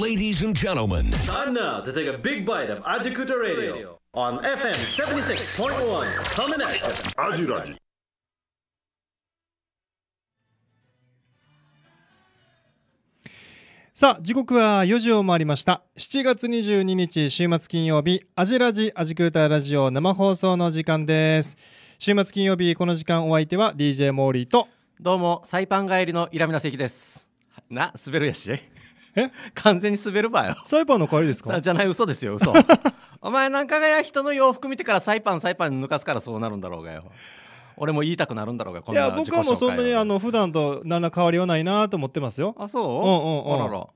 Ladies and gentlemen, time now to take a big bite of Ajikuta Radio on FM 76.1. Coming at you. a j r a j i さあ、時刻は4時を回りました。7月22日、週末金曜日、アジラジ、アジクータラジオ生放送の時間です。週末金曜日、この時間お相手は DJ モーリーと、どうも、サイパン帰りのイラミナセキです。な、滑るやし。え 完全に滑るばよサイパンの帰りですかじゃない嘘ですよ嘘 お前なんかがや人の洋服見てからサイパンサイパン抜かすからそうなるんだろうがよ俺も言いたくなるんだろうがこんいや僕はもうそんなにあの普段と何ら変わりはないなと思ってますよあそう、うんうんうんあらら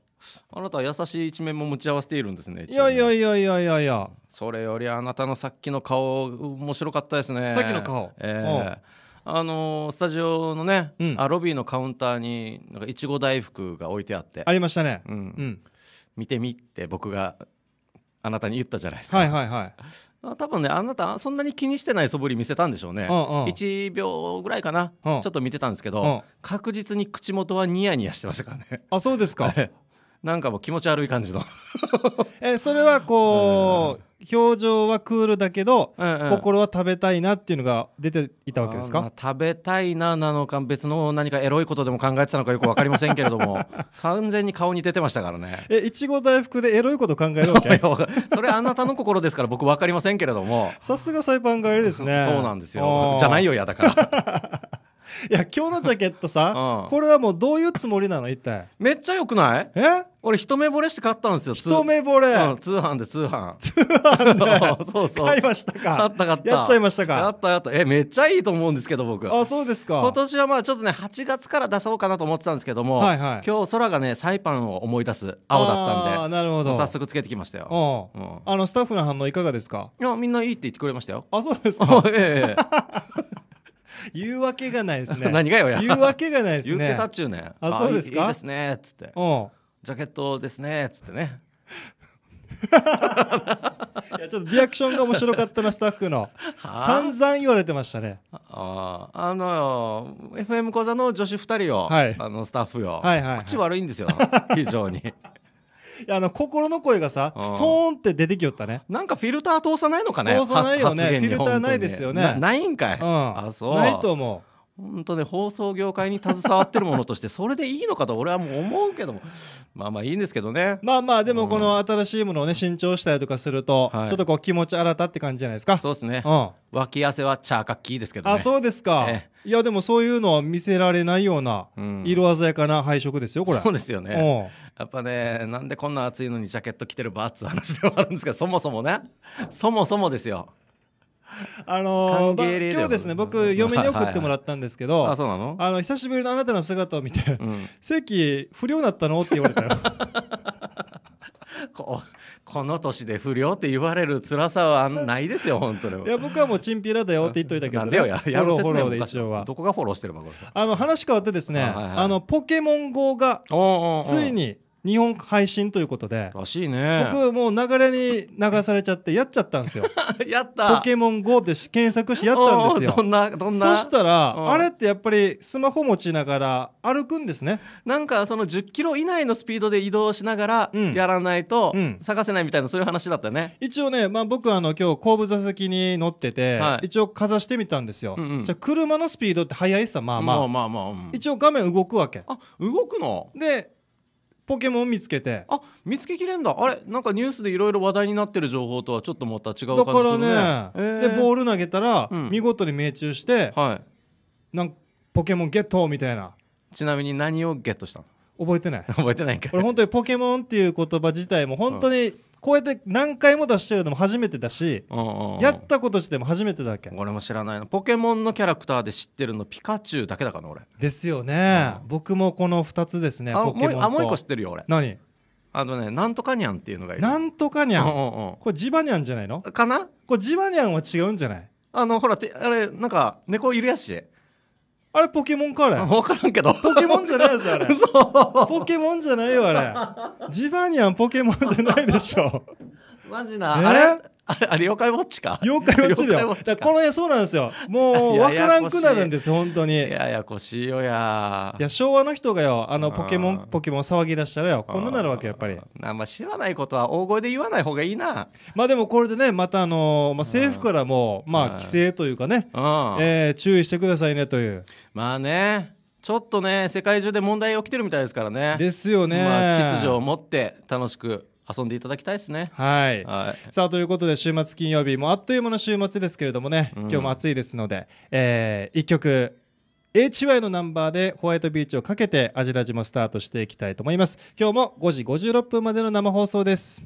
あなたは優しい一面も持ち合わせているんですねいやいやいやいやいやいやそれよりあなたのさっきの顔面白かったですねさっきの顔ええあのー、スタジオのね、うんあロビーのカウンターになんかいちご大福が置いてあってありましたねううん、見てみって僕があなたに言ったじゃないですか、はいはいはい あ多分ねあなたそんなに気にしてない素振り見せたんでしょうね、うんうん1秒ぐらいかな、うんちょっと見てたんですけど、うん確実に口元はニヤニヤしてましたからねあそうですか なんかもう気持ち悪い感じの えそれはこう、うん、表情はクールだけど、うんうん、心は食べたいなっていうのが出ていたわけですか、まあ、食べたいななのか別の何かエロいことでも考えてたのかよく分かりませんけれども 完全に顔に出てましたからねえいちご大福でエロいこと考えるわけ それあなたの心ですから僕分かりませんけれどもさすがサイパンがあですねそうなんですよじゃないよいやだからいや今日のジャケットさ、うん、これはもうどういうつもりなの一体めっちゃよくないえ俺一目惚れして買ったんですよ一目惚れ、うん、通販で通販 通販で そうそう買いましたか買った買ったやっちゃいましたかやったやったえめっちゃいいと思うんですけど僕あそうですか今年はまあちょっとね8月から出そうかなと思ってたんですけども、はいはい、今日空がねサイパンを思い出す青だったんでなるほど早速つけてきましたよ、うん、あのスタッフの反応いかがですかいやみんないいって言ってくれましたよあそうですかええ言うわけがないですね 何がよや言うわけがないですね言ってたっちゅうねんあそうですかいいですねっつってジャケットですねっつってね いやちょっとリアクションが面白かったなスタッフの散々言われてましたねあああの FM 講座の女子2人を、はい、あのスタッフよ、はいはいはい、口悪いんですよ 非常にあの心の声がさ、ストーンって出てきよったね。なんかフィルター通さないのかね。通さないよね。フィルターないですよね。ないんかい。うん、あそう。ないと思う。本当ね放送業界に携わってるものとしてそれでいいのかと俺はもう思うけどもまあまあいいんですけどねまあまあでもこの新しいものをね新調したりとかすると、ちょっとこう気持ち新たって感じじゃないですかそうですね、うん、脇汗はチャーカッキーですけどねあそうですか、ね、いやでもそういうのは見せられないような色鮮やかな配色ですよこれそうですよね、やっぱねなんでこんな暑いのにジャケット着てるばって話でもあるんですけどそもそもねそもそもですよあのー、今日ですね僕嫁に送ってもらったんですけど、あ、そうなのあの久しぶりのあなたの姿を見て「席、うん、不良だったの?」って言われたよ ここの年で不良って言われる辛さはないですよ本当にいや僕はもうチンピラだよって言っといたけど、ね、なんでよやフォフォローで一応はどこがフォローしてるのあの話変わってですね、ははいはい、あのポケモン GO がついに日本配信ということでらしいね僕もう流れに流されちゃってやっちゃったんですよ やったポケモン GO って検索してやったんですよどんなどんなそしたらあれってやっぱりスマホ持ちながら歩くんですねなんかその1 0キロ以内のスピードで移動しながらやらないと探せないみたいな、うんそういう話だったね一応ね、まあ、僕あの今日後部座席に乗ってて、はい、一応かざしてみたんですよ、うんうん、じゃ車のスピードって速いさまあまあまあまあ、まあうん、一応画面動くわけあ動くのでポケモン見つけてあ見つけきれんだあれなんかニュースでいろいろ話題になってる情報とはちょっとまた違う感じするねだからね、でボール投げたら、見事に命中して、はい、なんポケモンゲットみたいなちなみに何をゲットしたの覚えてない 覚えてないか俺本当にポケモンっていう言葉自体も本当にこうやって何回も出してるのも初めてだし、やったこと自体も初めてだっけ俺も知らないのポケモンのキャラクターで知ってるのピカチュウだけだから俺ですよね、うん、僕もこの2つですねあポケモンとあもう1個知ってるよ俺何あのね、なんとかにゃんっていうのがいる。なんとかにゃん。うんうんうん、これジバニャンじゃないのかなこれジバニャンは違うんじゃないあの、ほら、あれ、なんか、猫いるやし。あれポケモンかあれ分 からんけどポケモンじゃないですよあれ ポケモンじゃないよあれ ジバニアンポケモンじゃないでしょマジな、えー、あれあれ、妖怪ウォッチか。妖怪ウォッチだよ。だこの辺そうなんですよ。もう、わからんくなるんです、本当に。ややこしいよや。いや、昭和の人がよ、あの、ポケモン、ポケモン騒ぎ出したらよ、こんななるわけ、やっぱり。あんま知らないことは大声で言わない方がいいな。まあでも、これでね、また、あの、まあ、政府からも、まあ、規制というかね、えー、注意してくださいねという。まあね。ちょっとね、世界中で問題起きてるみたいですからね。ですよね。まあ、秩序を持って楽しく遊んでいただきたいですね。はい、はい、さあということで週末金曜日もあっという間の週末ですけれどもね、うん、今日も暑いですので、えー、1曲 HY のナンバーでホワイトビーチをかけてアジラジもスタートしていきたいと思います。今日も5時56分までの生放送です。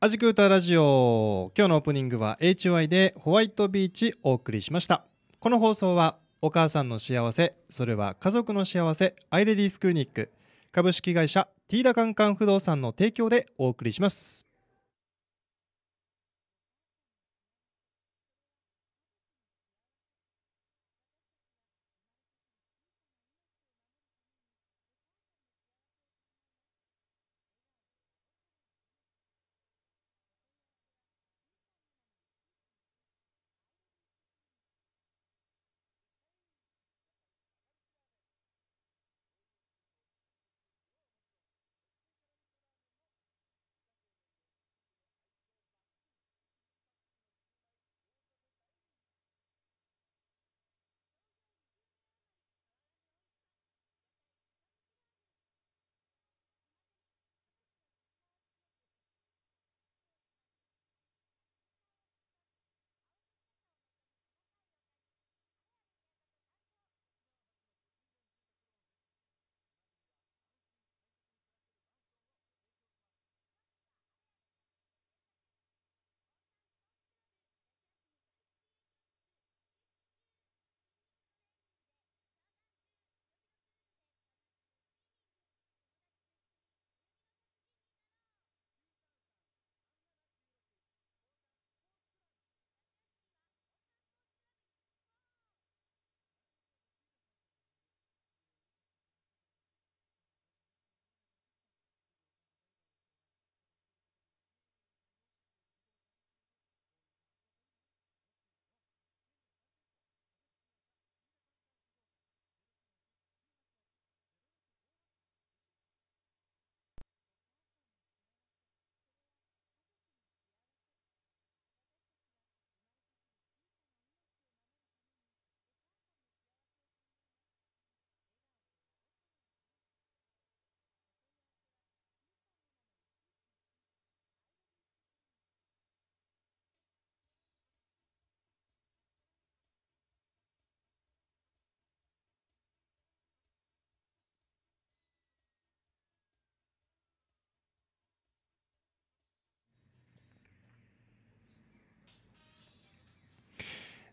アジクータラジオ今日のオープニングは HY でホワイトビーチお送りしましたこの放送はお母さんの幸せそれは家族の幸せアイレディスクリニック株式会社ティーダカンカン不動産の提供でお送りします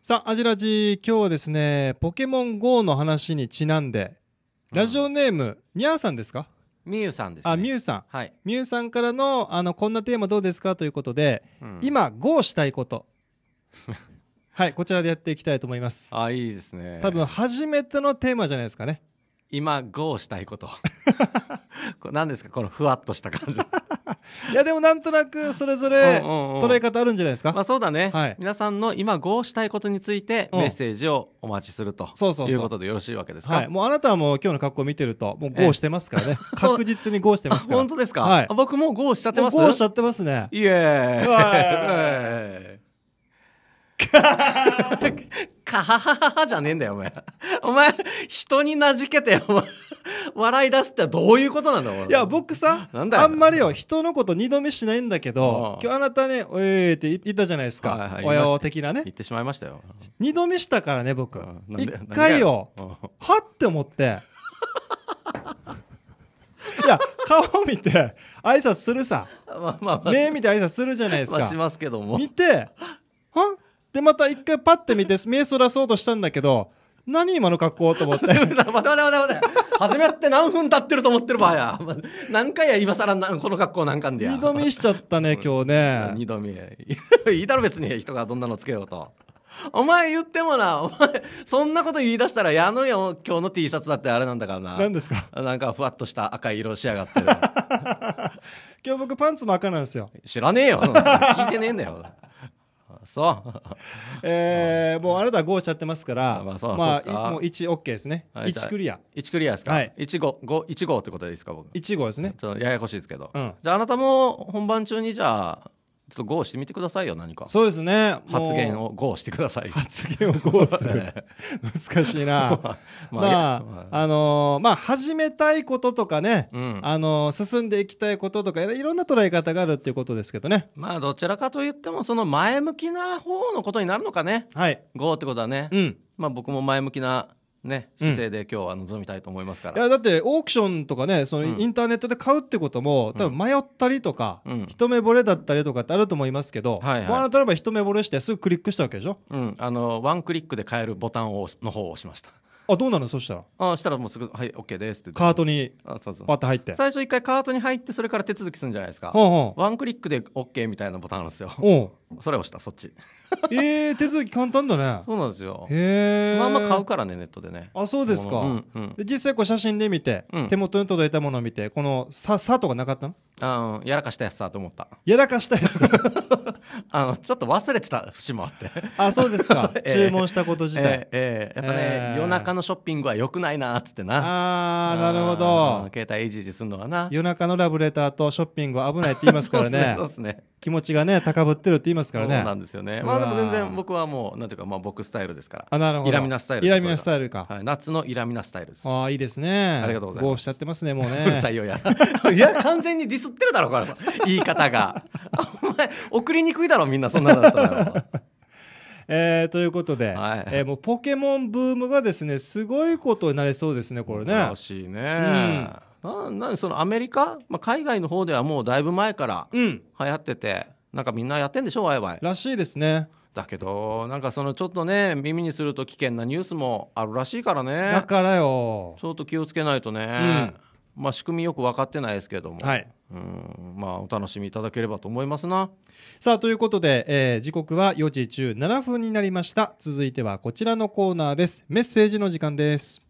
さあ、アジラジ、今日はですね、ポケモン GO の話にちなんで、ラジオネーム、にゃーさんですかみゆさんです、ね、あ、みゆさん。はい。みゆさんからの、あの、こんなテーマどうですかということで、うん、今、GO したいこと。はい、こちらでやっていきたいと思います。あ、いいですね。多分、初めてのテーマじゃないですかね。今、GO したいこと。これ何ですかこのふわっとした感じ。いやでもなんとなくそれぞれ捉え方あるんじゃないですか。まあそうだね。はい、皆さんの今合したいことについてメッセージをお待ちするということでよろしいわけですか。はい、もうあなたはもう今日の格好見てるともうゴーしてますからね。確実にゴーしてますから。本当ですか。はい、僕もゴーしちゃってます。合しちゃってますね。イエーイ。かははははじゃねえんだよお前お前人になじけてお前笑い出すってどういうことなんだお前いや僕さあんまりよ人のこと二度目しないんだけど今日あなたね「おえー」って言ったじゃないですか、はいはい、お的なね言ってしまいましたよ二度目したからね僕一回よはって思っていや顔見て挨拶するさ、まあまあまあ、目見て挨拶するじゃないですか、まあ、しますけども見てはっでまた一回パッて見て目そらそうとしたんだけど何今の格好と思って 待て待て待て待て始まって何分経ってると思ってるばや何回や今更この格好なんかんでや二度見しちゃったね今日ね二度見 いいだろ別に人がどんなのつけようとお前言ってもなお前そんなこと言い出したらやのよ今日の T シャツだってあれなんだからな何ですかなんかふわっとした赤い色しやがって 今日僕パンツも赤なんですよ知らねえよ聞いてねえんだよそう。えー、もうあなたは5しちゃってますから、まあそうまあ、もう1 OK ですね。1クリア。1クリアですか。はい。1号、5、1号ってことですか、僕。1号ですね。ちょっとややこしいですけど。うん、じゃああなたも本番中にじゃあ、ちょっとゴーしてみてくださいよ何かそうですね発言をゴーしてください発言をゴーする難しいな まあ、まあ、あのー、まあ始めたいこととかね、うん、あのー、進んでいきたいこととかいろんな捉え方があるっていうことですけどねまあどちらかと言ってもその前向きな方のことになるのかねはいゴーってことはね、うん、まあ僕も前向きなね、姿勢で今日は望みたいと思いますから、うん、いやだってオークションとかねそのインターネットで買うってことも、うん、多分迷ったりとか、うん、一目惚れだったりとかってあると思いますけど、はいはい、まあ、例ば一目惚れしてすぐクリックしたわけでしょ、うん、あのワンクリックで買えるボタンをの方を押しましたあどうなのそしたらあしたらもうすぐ「はい OK です」ってカートにあそうそうパッ入って最初一回カートに入ってそれから手続きするんじゃないですかううワンクリックで OK みたいなボタンあるんですよそれをしたそっち えー、手続き簡単だねそうなんですよへえまあまあ買うからねネットでねあそうですか、うんうん、で実際こう写真で見て、うん、手元に届いたものを見てこのさ「さ」とかなかったのあやらかしたやつさと思ったやらかしたやつ あのちょっと忘れてた節もあってあそうですか、えー、注文したこと自体、えー、えー、やっぱね、えー、夜中のショッピングはよくないなっつってなあなるほど携帯いじいじすんのはな夜中のラブレターとショッピングは危ないって言いますからねそうですね気持ちがね高ぶってるって言いますからねそうなんですよねまあでも全然僕はもうなんていうかまあ僕スタイルですからあなるほどイラミナスタイルイラミナスタイルか、はい、夏のイラミナスタイルですああいいですねありがとうございます帽子しちゃってますねもうね うるさいよやいや完全にディスってるだろうから言い方がお前送りにくいだろみんなそんなのだったら えー、ということで、はい、えー、もうポケモンブームがですねすごいことになりそうですねこれね。らしいね、うんなんなんそのアメリカ、まあ、海外の方ではもうだいぶ前から流行ってて、うん、なんかみんなやってんでしょワイワイらしいですねだけどなんかそのちょっとね耳にすると危険なニュースもあるらしいからねだからよちょっと気をつけないとね、うん、まあ仕組みよく分かってないですけども、はい、うんまあお楽しみいただければと思いますなさあということで、えー、時刻は4時17分になりました続いてはこちらのコーナーですメッセージの時間です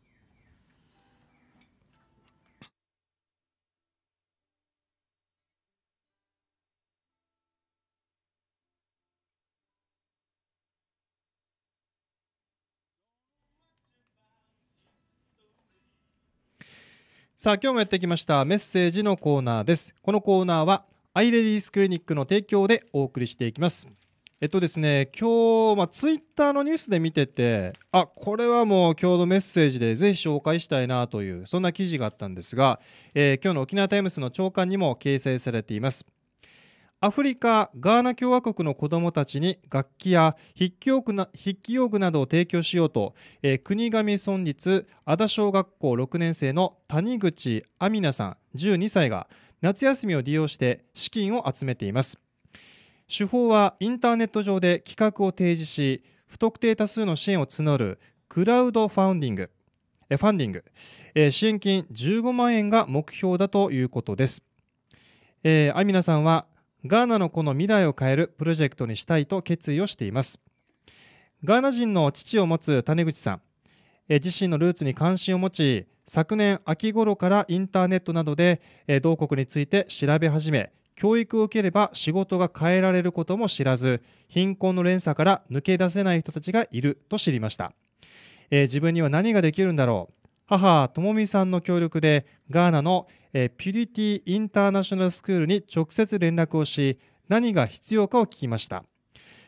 さあ今日もやってきましたメッセージのコーナーですこのコーナーはアイレディースクリニックの提供でお送りしていきますえっとですね今日まあツイッターのニュースで見ててあこれはもう今日のメッセージでぜひ紹介したいなというそんな記事があったんですが、えー、今日の沖縄タイムスの朝刊にも掲載されていますアフリカガーナ共和国の子どもたちに楽器や筆記用具な筆記用具などを提供しようと、えー、国頭村立足田小学校6年生の谷口亜美奈さん12歳が夏休みを利用して資金を集めています手法はインターネット上で企画を提示し不特定多数の支援を募るクラウドファンディングファンディング、えー、支援金15万円が目標だということです、えー、アミナさんはガーナの子の未来を変えるプロジェクトにしたいと決意をしていますガーナ人の父を持つ種口さん自身のルーツに関心を持ち昨年秋頃からインターネットなどで同国について調べ始め教育を受ければ仕事が変えられることも知らず貧困の連鎖から抜け出せない人たちがいると知りました、えー、自分には何ができるんだろう母ともみさんの協力でガーナのピュリティインターナショナルスクールに直接連絡をし何が必要かを聞きました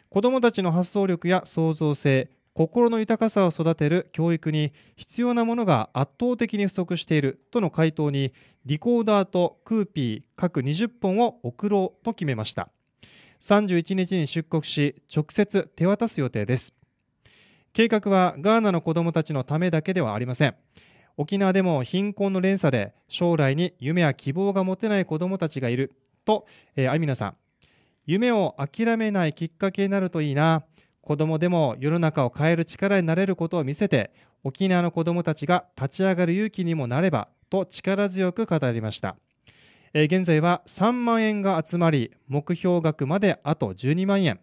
子どもたちの発想力や創造性心の豊かさを育てる教育に必要なものが圧倒的に不足しているとの回答にリコーダーとクーピー各20本を送ろうと決めました31日に出国し直接手渡す予定です計画はガーナの子どもたちのためだけではありません沖縄でも貧困の連鎖で将来に夢や希望が持てない子どもたちがいると、えー、アミナさん夢を諦めないきっかけになるといいな子どもでも世の中を変える力になれることを見せて沖縄の子どもたちが立ち上がる勇気にもなればと力強く語りました、えー、現在は3万円が集まり目標額まであと12万円、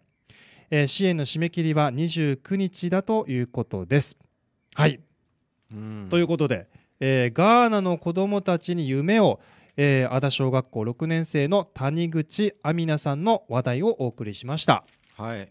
えー、支援の締め切りは29日だということですはいということで、えー、ガーナの子どもたちに夢を、えー、足立小学校6年生の谷口亜美奈さんの話題をお送りしました。はい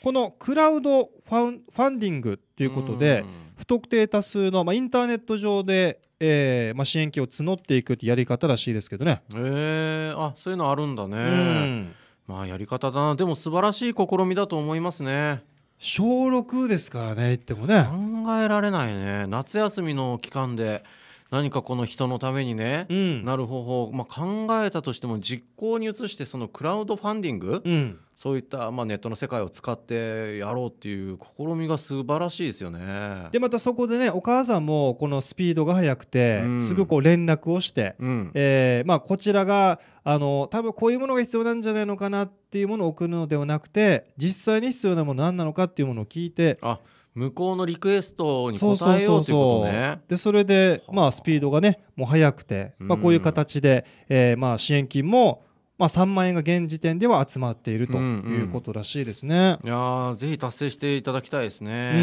このクラウドファンファンディングということで、不特定多数の、まあ、インターネット上で、えーまあ、支援金を募っていくってやり方らしいですけどね。えー、あそういうのあるんだね。まあやり方だなでも素晴らしい試みだと思いますね。小6ですからねってもね考えられないね夏休みの期間で何かこの人のためにね、うん、なる方法、まあ、考えたとしても実行に移してそのクラウドファンディング、うんそういった、まあ、ネットの世界を使ってやろうっていう試みが素晴らしいですよね。でまたそこでねお母さんもこのスピードが速くて、うん、すぐこう連絡をして、うん、えー、まあ、こちらがあの多分こういうものが必要なんじゃないのかなっていうものを送るのではなくて実際に必要なもの何なのかっていうものを聞いて。あ向こうのリクエストに応えようということね。でそれで、まあ、スピードがねもう速くて、まあ、こういう形で、えー、まあ、支援金もまあ、3万円が現時点では集まっているということらしいですね。うんうん、いやぜひ達成していただきたいですね、う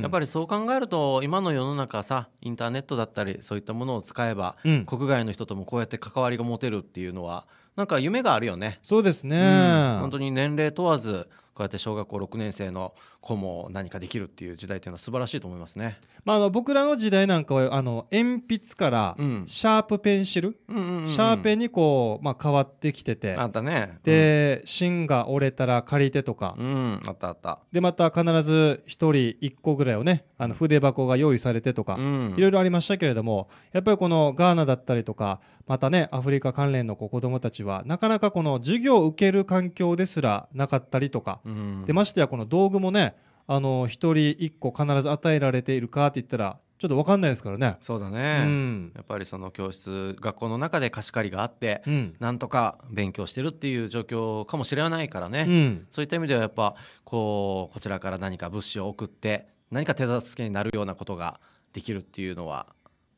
ん、やっぱりそう考えると今の世の中さインターネットだったりそういったものを使えば、うん、国外の人ともこうやって関わりが持てるっていうのはなんか夢があるよね。そうですね、うん、本当に年齢問わずこうやって小学校6年生の子も何かできるっていう時代っていうのは素晴らしいと思いますね、まあ、あの僕らの時代なんかはあの鉛筆からシャープペンシル、うんうんシャーペンにこう、まあ、変わってきててあったね、で、うん、芯が折れたら借りてとか、うん、あったあったでまた必ず1人1個ぐらいをねあの筆箱が用意されてとか、いろいろありましたけれどもやっぱりこのガーナだったりとかまたねアフリカ関連の子どもたちはなかなかこの授業を受ける環境ですらなかったりとか、でましてやこの道具もねあの1人1個必ず与えられているかって言ったらちょっと分かんないですからねそうだね、うん、やっぱりその教室学校の中で貸し借りがあって、うん、なんとか勉強してるっていう状況かもしれないからね、うん、そういった意味ではやっぱこうこちらから何か物資を送って何か手助けになるようなことができるっていうのは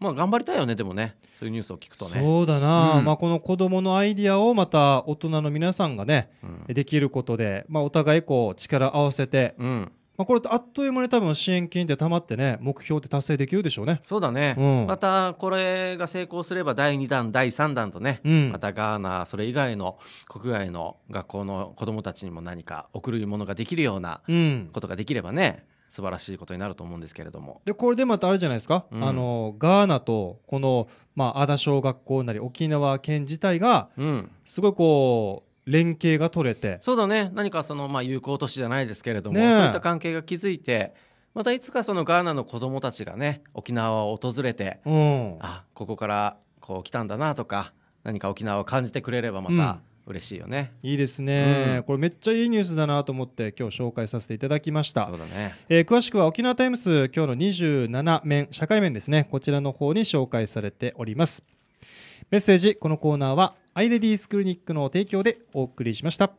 まあ頑張りたいよねでもねそういうニュースを聞くとねそうだな、うん、まあ、この子どものアイディアをまた大人の皆さんがね、できることで、まあ、お互いこう力合わせて、うんまあ、これあっという間に多分支援金ってたまってね目標って達成できるでしょうねそうだね、うん、またこれが成功すれば第2弾第3弾とね、うん、またガーナそれ以外の国外の学校の子どもたちにも何か贈るものができるようなことができればね、うん素晴らしいことになると思うんですけれどもでこれでまたあるじゃないですか、うん、あのガーナとこの、まあ、アダ小学校なり沖縄県自体が、すごいこう連携が取れてそうだね何かその、まあ、友好都市じゃないですけれども、ね、そういった関係が築いてまたいつかそのガーナの子どもたちがね沖縄を訪れて、うん、あここからこう来たんだなとか何か沖縄を感じてくれればまた、嬉しいよね、うん、いいですね、うん、これめっちゃいいニュースだなと思って今日紹介させていただきましたそうだね、えー、詳しくは沖縄タイムス今日の27面社会面ですねこちらの方に紹介されておりますメッセージこのコーナーはアイレディースクリニックの提供でお送りしました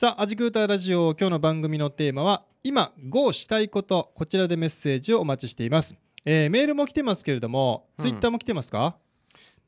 さあ、アジクータラジオ、今日の番組のテーマは、今、GO したいこと、こちらでメッセージをお待ちしています。えー、メールも来てますけれども、うんツイッターも来てますか、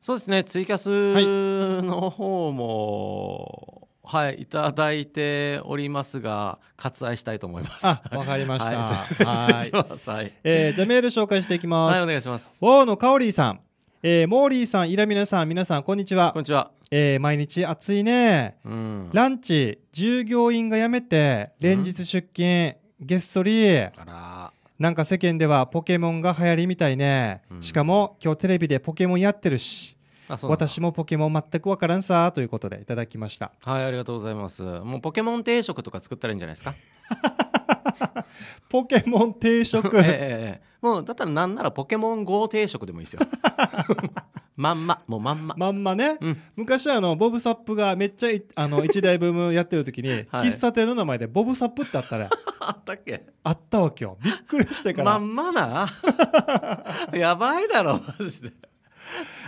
そうですね、ツイキャスの方も、はい、い、ただいておりますが、割愛したいと思います。わかりました。はい。はい、えじゃあメール紹介していきます。お願いします。ウーのカーさん。えー、モーリーさん、イラミナさん、皆さん、こんにちは。こんにちは。えー、毎日暑いね、うん。ランチ、従業員が辞めて、連日出勤、うん、げっそり。あら。なんか世間ではポケモンが流行りみたいね。うん、しかも、今日テレビでポケモンやってるし。私もポケモン全く分からんさということでいただきましたはいありがとうございますもうポケモン定食とか作ったらいいんじゃないですか ポケモン定食 ええもうだったらなんならポケモン GO 定食でもいいですよ まんまもうまんままんまね、うん、昔あのボブ・サップがめっちゃあの一大ブームやってる時に、はい、喫茶店の名前でボブ・サップってあったねあったっけあったわけよびっくりしてからまんまな やばいだろマジで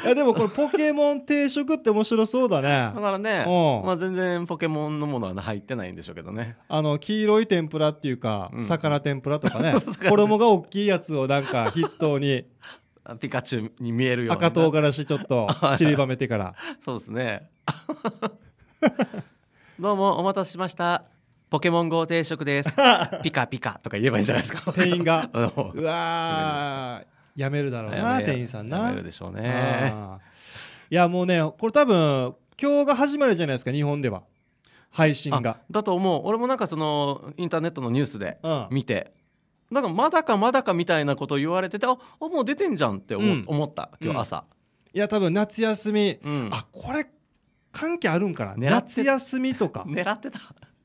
いやでもこれポケモン定食って面白そうだねだからね、まあ、全然ポケモンのものは入ってないんでしょうけどねあの黄色い天ぷらっていうか、魚天ぷらとかね 衣が大きいやつをなんか筆頭に ピカチュウに見えるような赤唐辛子ちょっと散りばめてからそうですね どうもお待たせしましたポケモン GO 定食ですピカピカとか言えばいいんじゃないですか店員がうわやめるだろうな店員さんなやめるでしょうねいやもうねこれ多分今日が始まるじゃないですか日本では配信がだと思う俺もなんかそのインターネットのニュースで見て、うん、なんかまだかまだかみたいなこと言われててあもう出てんじゃんって思,、思った今日朝、いや多分夏休み、うん、あこれ関係あるんかな夏休みとか 狙ってた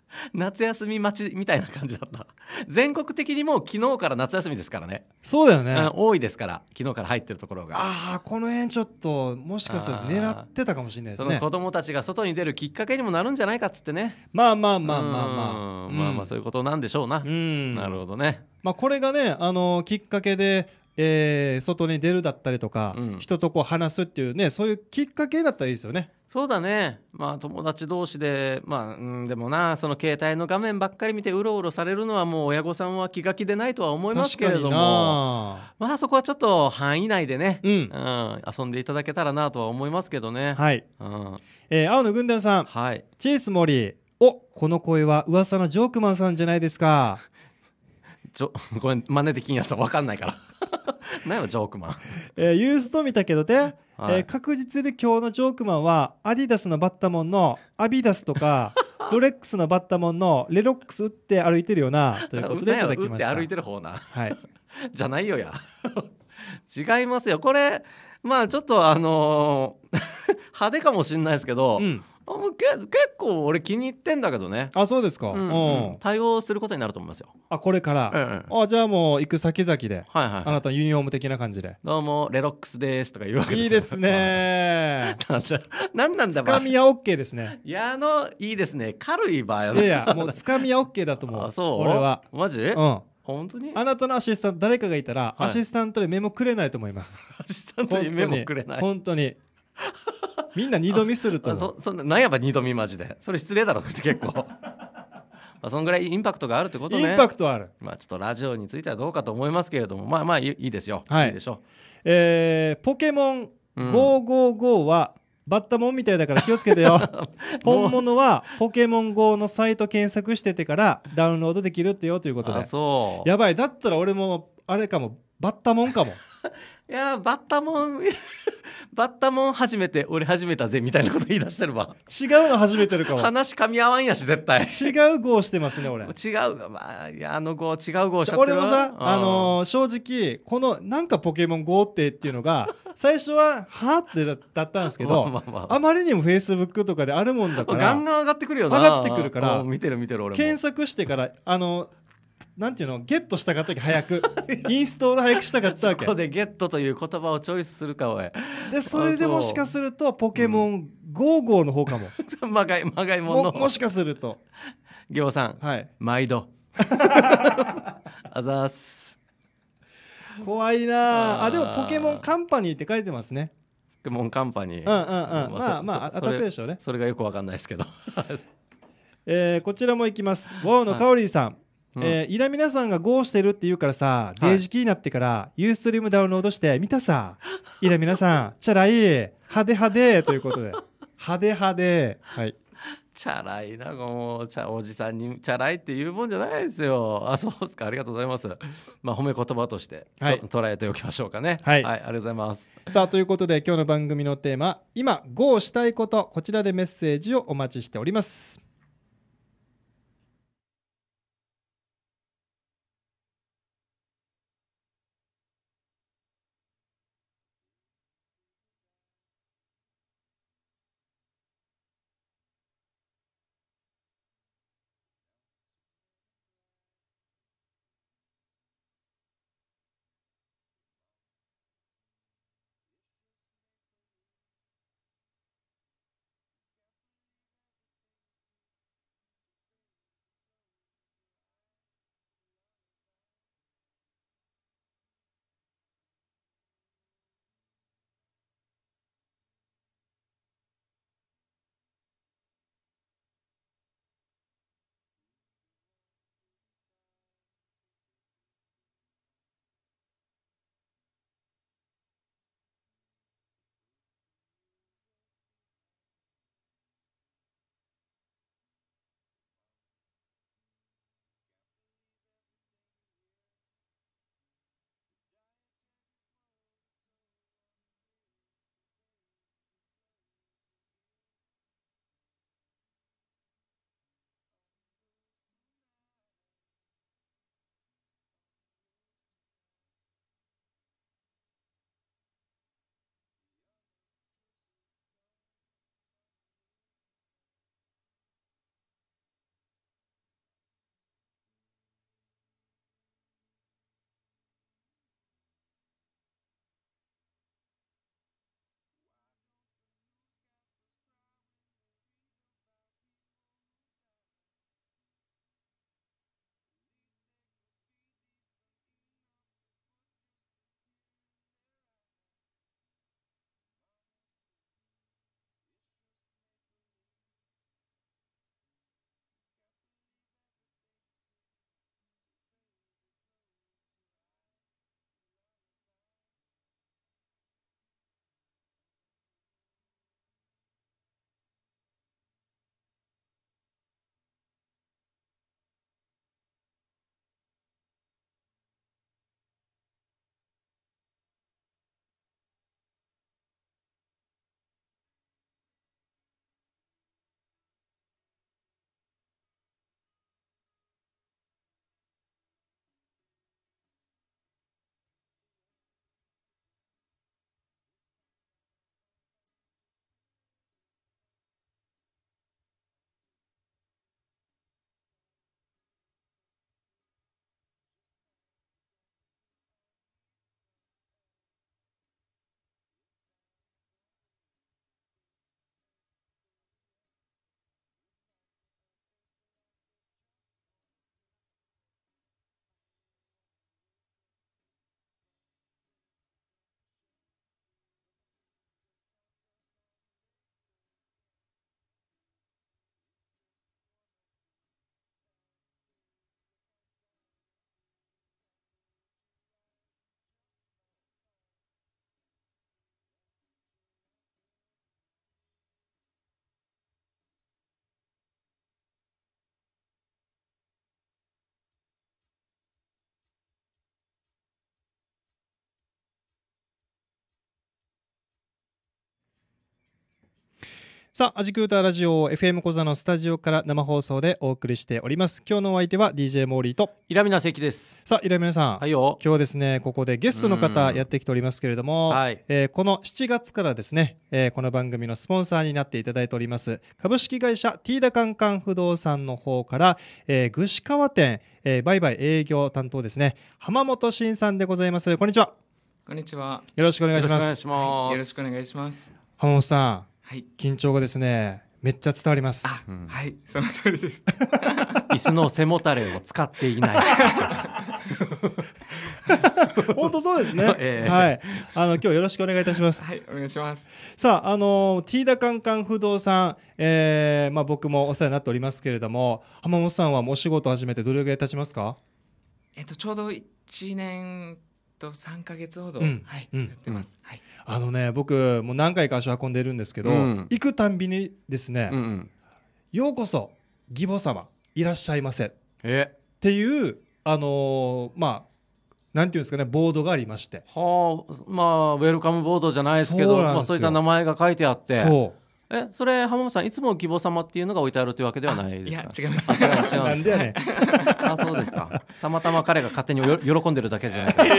夏休み待ちみたいな感じだった 全国的にも昨日から夏休みですからねそうだよね、うん、多いですから昨日から入ってるところがああこの辺ちょっともしかすると狙ってたかもしれないですねその子供たちが外に出るきっかけにもなるんじゃないかっつってねまあまあまあまあまあ、うん、まあまあそういうことなんでしょうな、うん、なるほどねまあこれがねあのきっかけでえー、外に出るだったりとか、うん、人とこう話すっていうねそういうきっかけだったらいいですよね。そうだねまあ友達同士でまあ、ん、でもなその携帯の画面ばっかり見てうろうろされるのはもう親御さんは気が気でないとは思いますけれどもまあそこはちょっと範囲内でね、うん、うん、遊んでいただけたらなとは思いますけどね。はい、うんえー、青の軍団さん、はい、チース森おこの声は噂のジョークマンさんじゃないですか。ジョ ごめん真似できんやつわ分かんないから 何やジョークマンえー、ユースと見たけどで、はい、えー、確実で今日のジョークマンはアディダスのバッタモンのアビダスとか ロレックスのバッタモンのレロックス打って歩いてるよなということでいただきました打って歩いてる方な、はい、じゃないよや違いますよこれまあちょっとあのー、派手かもしれないですけど、うんあもうけ結構俺気に入ってんだけどねあそうですか、うんうん、対応することになると思いますよあこれから、うんうん、あじゃあもう行く先々で、はいはいはい、あなたユニフーム的な感じでどうもレロックスですとか言うわけですいいですね なんなんだつかみは OK ですねいやあのいいですね軽い場合は、いやいやもうつかみは OK だと思うあそう俺はマジうん本当にあなたのアシスタント誰かがいたら、はい、アシスタントでメモくれないと思いますアシスタントにメモくれない本当にみんな二度見するとそそなんやば二度見マジでそれ失礼だろって結構 まあそんぐらいインパクトがあるってことねインパクトあるまあちょっとラジオについてはどうかと思いますけれどもまあまあいいですよ、はい、いいでしょう、えー、ポケモン555は、うんバッタモンみたいだから気をつけてよ 本物はポケモン GO のサイト検索しててからダウンロードできるってよということでやばいだったら俺もあれかもバッタモンかも いやバッタモン バッタモン初めて俺始めたぜみたいなこと言い出してるわ違うの始めてるかも話噛み合わんやし絶対違う号してますね俺違うまあいやあの号違う号しちゃって俺もさ、あのー、正直このなんかポケモン号ってっていうのが 最初ははってだったんですけどまあまあ、あまりにもフェイスブックとかであるもんだからガンガン上がってくるよな上がってくるから見てる見てる俺も検索してからあのなんていうのゲットしたかったわけ早く インストール早くしたかったわけそこでゲットという言葉をチョイスするかおいでそれでもしかするとポケモン GO!GO! の方かも まがいまがいもんのももしかするとぎょうさん、はい、毎度あざーす怖いなああでもポケモンカンパニーって書いてますねポケモンカンパニーうんうんうん、まあ、まあ、まあ、当たってでしょうねそれがよくわかんないですけど、えー、こちらもいきますウォーのカオリーさん、はいうえー、イラさんがゴーしてるって言うからさ、はい、デージキーになってから、ユーストリームダウンロードして、見たさ、イラ皆さん、チャラい、派手派手ということで、派手派手、はい。チャラいな、もう、ちゃ、おじさんにチャラいって言うもんじゃないですよ。あ、そうですか。ありがとうございます。まあ、褒め言葉として、はい、捉えておきましょうかね、はい。はい、ありがとうございます。さあ、ということで、今日の番組のテーマ、今、ゴーしたいこと、こちらでメッセージをお待ちしております。さあ、アジクーターラジオ FM 小座のスタジオから生放送でお送りしております。今日のお相手は DJ モーリーとイラミナ関です。さあ、イラミナさん、はいよ。今日はですね、ここでゲストの方やってきておりますけれども、はいえーこの7月からですね、えーこの番組のスポンサーになっていただいております、株式会社ティーダカンカン不動産の方から、えー、具志川店、えー、売買営業担当ですね、浜本慎さんでございます。こんにちは。こんにちは。よろしくお願いします。よろしくお願いします。浜本さん、はい、緊張がですねめっちゃ伝わります、うん、はいその通りです 椅子の背もたれを使っていない 本当そうですね、えー、はいあの今日よろしくお願いいたしますはいお願いしますさああのティーダカンカン不動産、えー、まあ僕もお世話になっておりますけれども浜本さんはお仕事始めてどれぐらい経ちますかえっとちょうど一年と三か月ほど、うんはい、うん、やってます、はい、あのね僕もう何回か足を運んでるんですけど、うん、行くたんびにですね、うんうん、ようこそ義母様いらっしゃいませえっていうあのー、まあなんていうんですかねボードがありましてはあまあウェルカムボードじゃないですけどそう,、まあ、そういった名前が書いてあってそうえそれ浜本さんいつも希望様っていうのが置いてあるというわけではないですかいや違います違う違 なんでやねん あそうですかたまたま彼が勝手に 喜んでるだけじゃないかそうい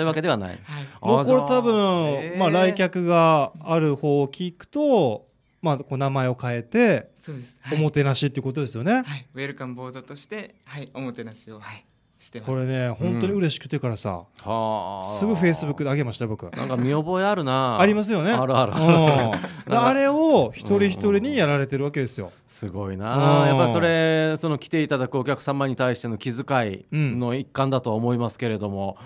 うわけではない、はい、もうこれ多分、えー、まあ、来客がある方を聞くとまあ、こう名前を変えてそうです、はい、おもてなしっていうことですよね、はい、ウェルカムボードとして、はい、おもてなしを、はい、してますこれね本当に嬉しくてからさ、うん、すぐフェイスブックであげました僕なんか見覚えあるなありますよねあるある あれを一人一人にやられてるわけですよ、うん、すごいなやっぱそれその来ていただくお客様に対しての気遣いの一環だとは思いますけれども、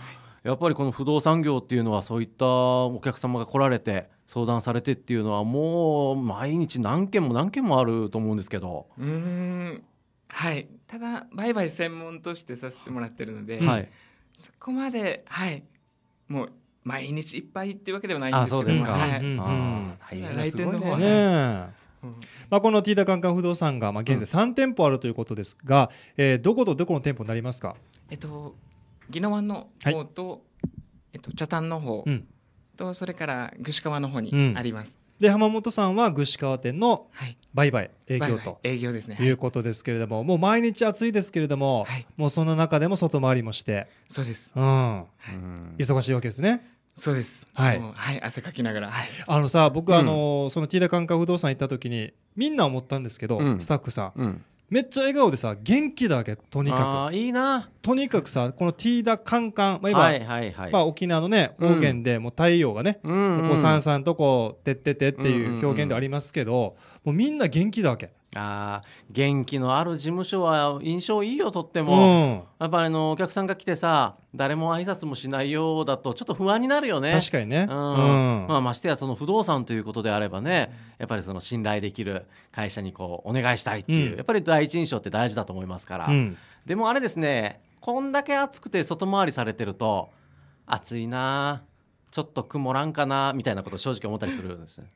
うん、やっぱりこの不動産業っていうのはそういったお客様が来られて相談されてっていうのはもう毎日何件も何件もあると思うんですけどうんはいただ売買専門としてさせてもらってるので、はい、そこまではいもう毎日いっぱいっていうわけではないんですけどあそうですか、はいうあ大来店の方ね、ねうん、まあ、このティーダカンカン不動産がまあ現在3店舗あるということですが、うん、えー、どことどこの店舗になりますか、えっと、宜野湾の方と、はい、えっと、北谷の方、うん、とそれから串川の方にあります、で浜本さんは具志川店の売買、営業と営業ですねいうことですけれども、もう毎日暑いですけれども、もうその中でも外回りもしてそうです、うんはい、忙しいわけですね。そうです。はい。はい、汗かきながら。はい、あのさ、僕、あの、そのティーダ感覚不動産行った時に、みんな思ったんですけど、スタッフさん。めっちゃ笑顔でさ元気だわけとにかくいいなとにかくさこのティーダカンカン、まあ、今、はいはいはい、まあ、沖縄のね方言で、もう太陽がね、うん、こうさんさんとこう「てってて」っていう表現でありますけど、もうみんな元気だわけ。あ元気のある事務所は印象いいよとっても、うん、やっぱりのお客さんが来てさ誰も挨拶もしないようだとちょっと不安になるよね確かにね、うん、うん、まあ、ましてやその不動産ということであればねやっぱりその信頼できる会社にこうお願いしたいっていう、うん、やっぱり第一印象って大事だと思いますから、でもあれですねこんだけ暑くて外回りされてると暑いなちょっと曇らんかなみたいなこと正直思ったりするんですね。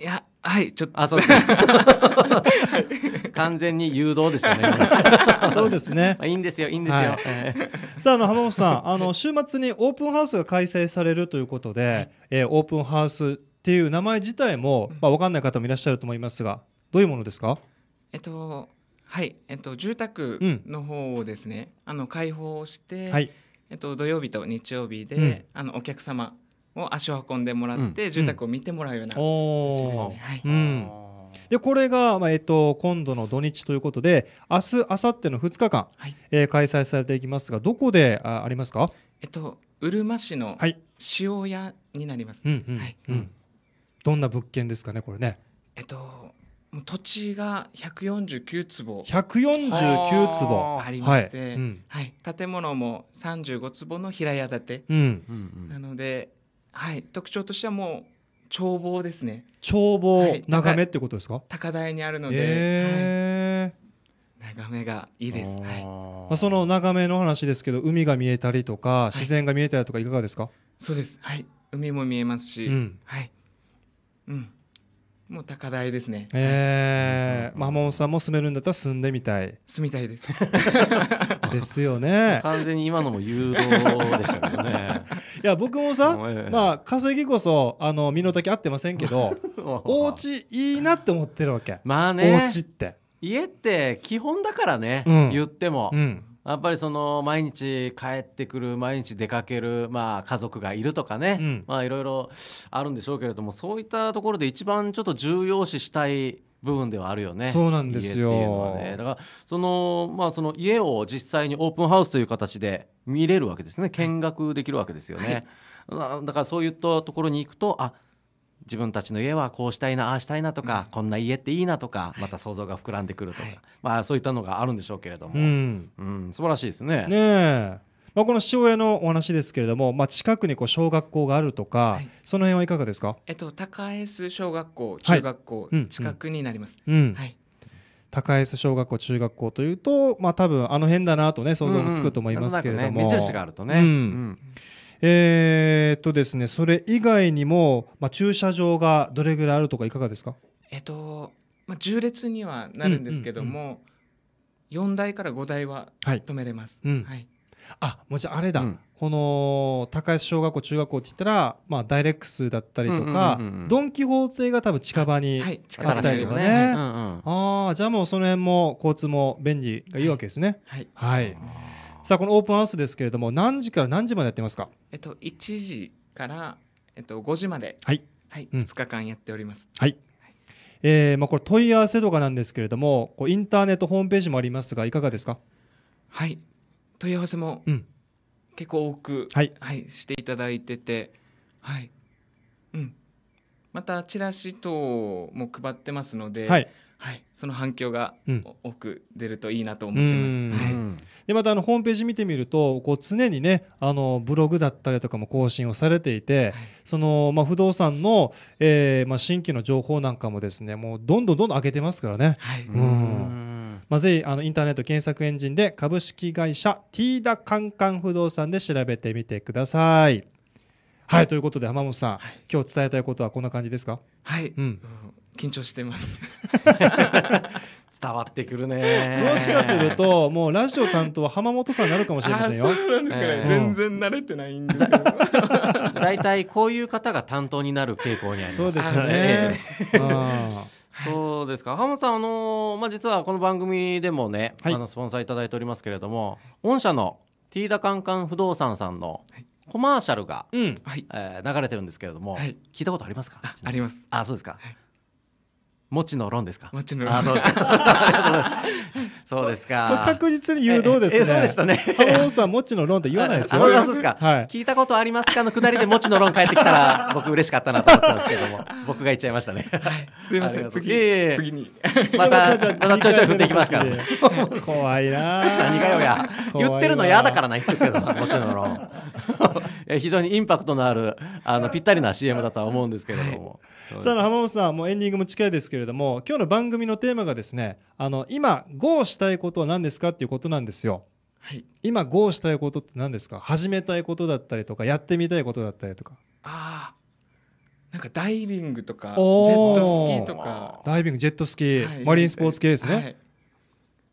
いやはいちょっとあそうです、ね、完全に誘導ですよね そうですね、まあ、いいんですよいいんですよ、はい、さああの浜本さんあの週末にオープンハウスが開催されるということで、はい、えー、オープンハウスっていう名前自体も、まあ、わかんない方もいらっしゃると思いますがどういうものですかえっとはい、えっと、住宅の方をですね、うん、あの開放して、はい、えっと、土曜日と日曜日で、うん、あのお客様を足を運んでもらって、住宅を見てもらうような形ですね。はいうんで、これが、まあ、えっと、今度の土日ということで、明日、明後日の2日間、はい、えー、開催されていきますが、どこであありますかえっと、うるま市の塩屋になります。はい、うんうん、どんな物件ですかね、これね。えっと、土地が149坪149坪ありまして、はい、はい、建物も35坪の平屋建て、うん、なのではい、特徴としてはもう眺望ですね眺望、はい、眺めってことですか高台にあるので、えーはい、眺めがいいです、はいまあ、その眺めの話ですけど海が見えたりとか自然が見えたりとかいかがですか、はい、そうですはい海も見えますし、うん、はいうんもう高台ですね。ええー、マモもさんも住めるんだったら住んでみたい。住みたいです。ですよね完全に今のも誘導でしたけどね いや僕もさ、まあ稼ぎこそあの身の丈合ってませんけど お家いいなって思ってるわけまあねお家って家って基本だからね、言っても、やっぱりその毎日帰ってくる毎日出かける、まあ、家族がいるとかね、まあいろいろあるんでしょうけれどもそういったところで一番ちょっと重要視したい部分ではあるよね。そうなんですよ。ね、だからそのまあその家を実際にオープンハウスという形で見れるわけですね。見学できるわけですよね。はい、だからそういったところに行くとあ自分たちの家はこうしたいなああしたいなとか、うん、こんな家っていいなとかまた想像が膨らんでくるとか、はい、まあそういったのがあるんでしょうけれども、うん、うん、素晴らしいですね。ねまあ、この父親のお話ですけれども、まあ、近くにこう小学校があるとか、はい、その辺はいかがですか、えっと、高江洲小学校中学校、近くになります。うん、うん、はい高江洲小学校中学校というと、まあ、多分あの辺だなとね想像もつくと思いますけれども、うんうん、ね、目印があるとね、うん、うんえー、っとですね、それ以外にも、まあ、駐車場がどれぐらいあるとかいかがですかえっと、まあ、縦列にはなるんですけども、うんうんうん、4台から5台は止めれます。はい、うんはいあもうじゃああれだ、うん、この高橋小学校中学校って言ったら、まあ、ダイレックスだったりとか、ドン・キホーテが多分近場にあったりとかね、ねうんうん、ああじゃあもうその辺も交通も便利がいいわけですねはい、はい、さあこのオープンハウスですけれども何時から何時までやってますかえっと1時から、えっと、5時まではい、はい、2日間やっております、はいえーまあ、これ問い合わせとかなんですけれどもこうインターネットホームページもありますがいかがですかはい問い合わせも結構多く、はい、はい、していただいてて、はいうん、またチラシ等も配ってますので、はい、はい、その反響が、うん、多く出るといいなと思ってます。はい、でまたあのホームページ見てみるとこう常にねあのブログだったりとかも更新をされていて、はい、そのまあ不動産の、えー、まあ新規の情報なんかもですねもうどんどんどんどん上げてますからね。はい、うんまあ、ぜひあのインターネット検索エンジンで株式会社ティーダカンカン不動産で調べてみてください。はい、はい、ということで浜本さん、はい、今日伝えたいことはこんな感じですかはい、うん、緊張してます 伝わってくるねもしかするともうラジオ担当は浜本さんになるかもしれませんよそうなんですかね、えー、全然慣れてないんですけど大体こういう方が担当になる傾向にありますそうですね、えー、あそうですか浜本さん、あのー、まあ、実はこの番組でもね、はい、あのスポンサーだいておりますけれども御社のティーダカンカン不動産さんのコマーシャルが、はい、えー、流れてるんですけれども、はい、聞いたことありますかありますあそうですか、もちの論ですか。もちの論。そうですか。そうですか。確実に誘導ですね。そうでしたね。浜本さん、もちの論って言わないですよ。そうですか。はい。聞いたことありますかのくだりでもちの論帰ってきたら、僕嬉しかったなと思ったんですけども、僕が言っちゃいましたね。はい。すみません。次、次に。また、またちょいちょい振っていきますから。怖いな。何がよや。言ってるのやだからな、言けど、もちの論。非常にインパクトのある、あの、ぴったりな CM だとは思うんですけれども。さあ浜本さんもうエンディングも近いですけれども今日の番組のテーマがですねあの今 GO したいことは何ですかっていうことなんですよ。はい、今 GO したいことって何ですか始めたいことだったりとかやってみたいことだったりとか。ああなんかダイビングとかジェットスキーとかダイビングジェットスキー、はマリンスポーツ系ですね、はい、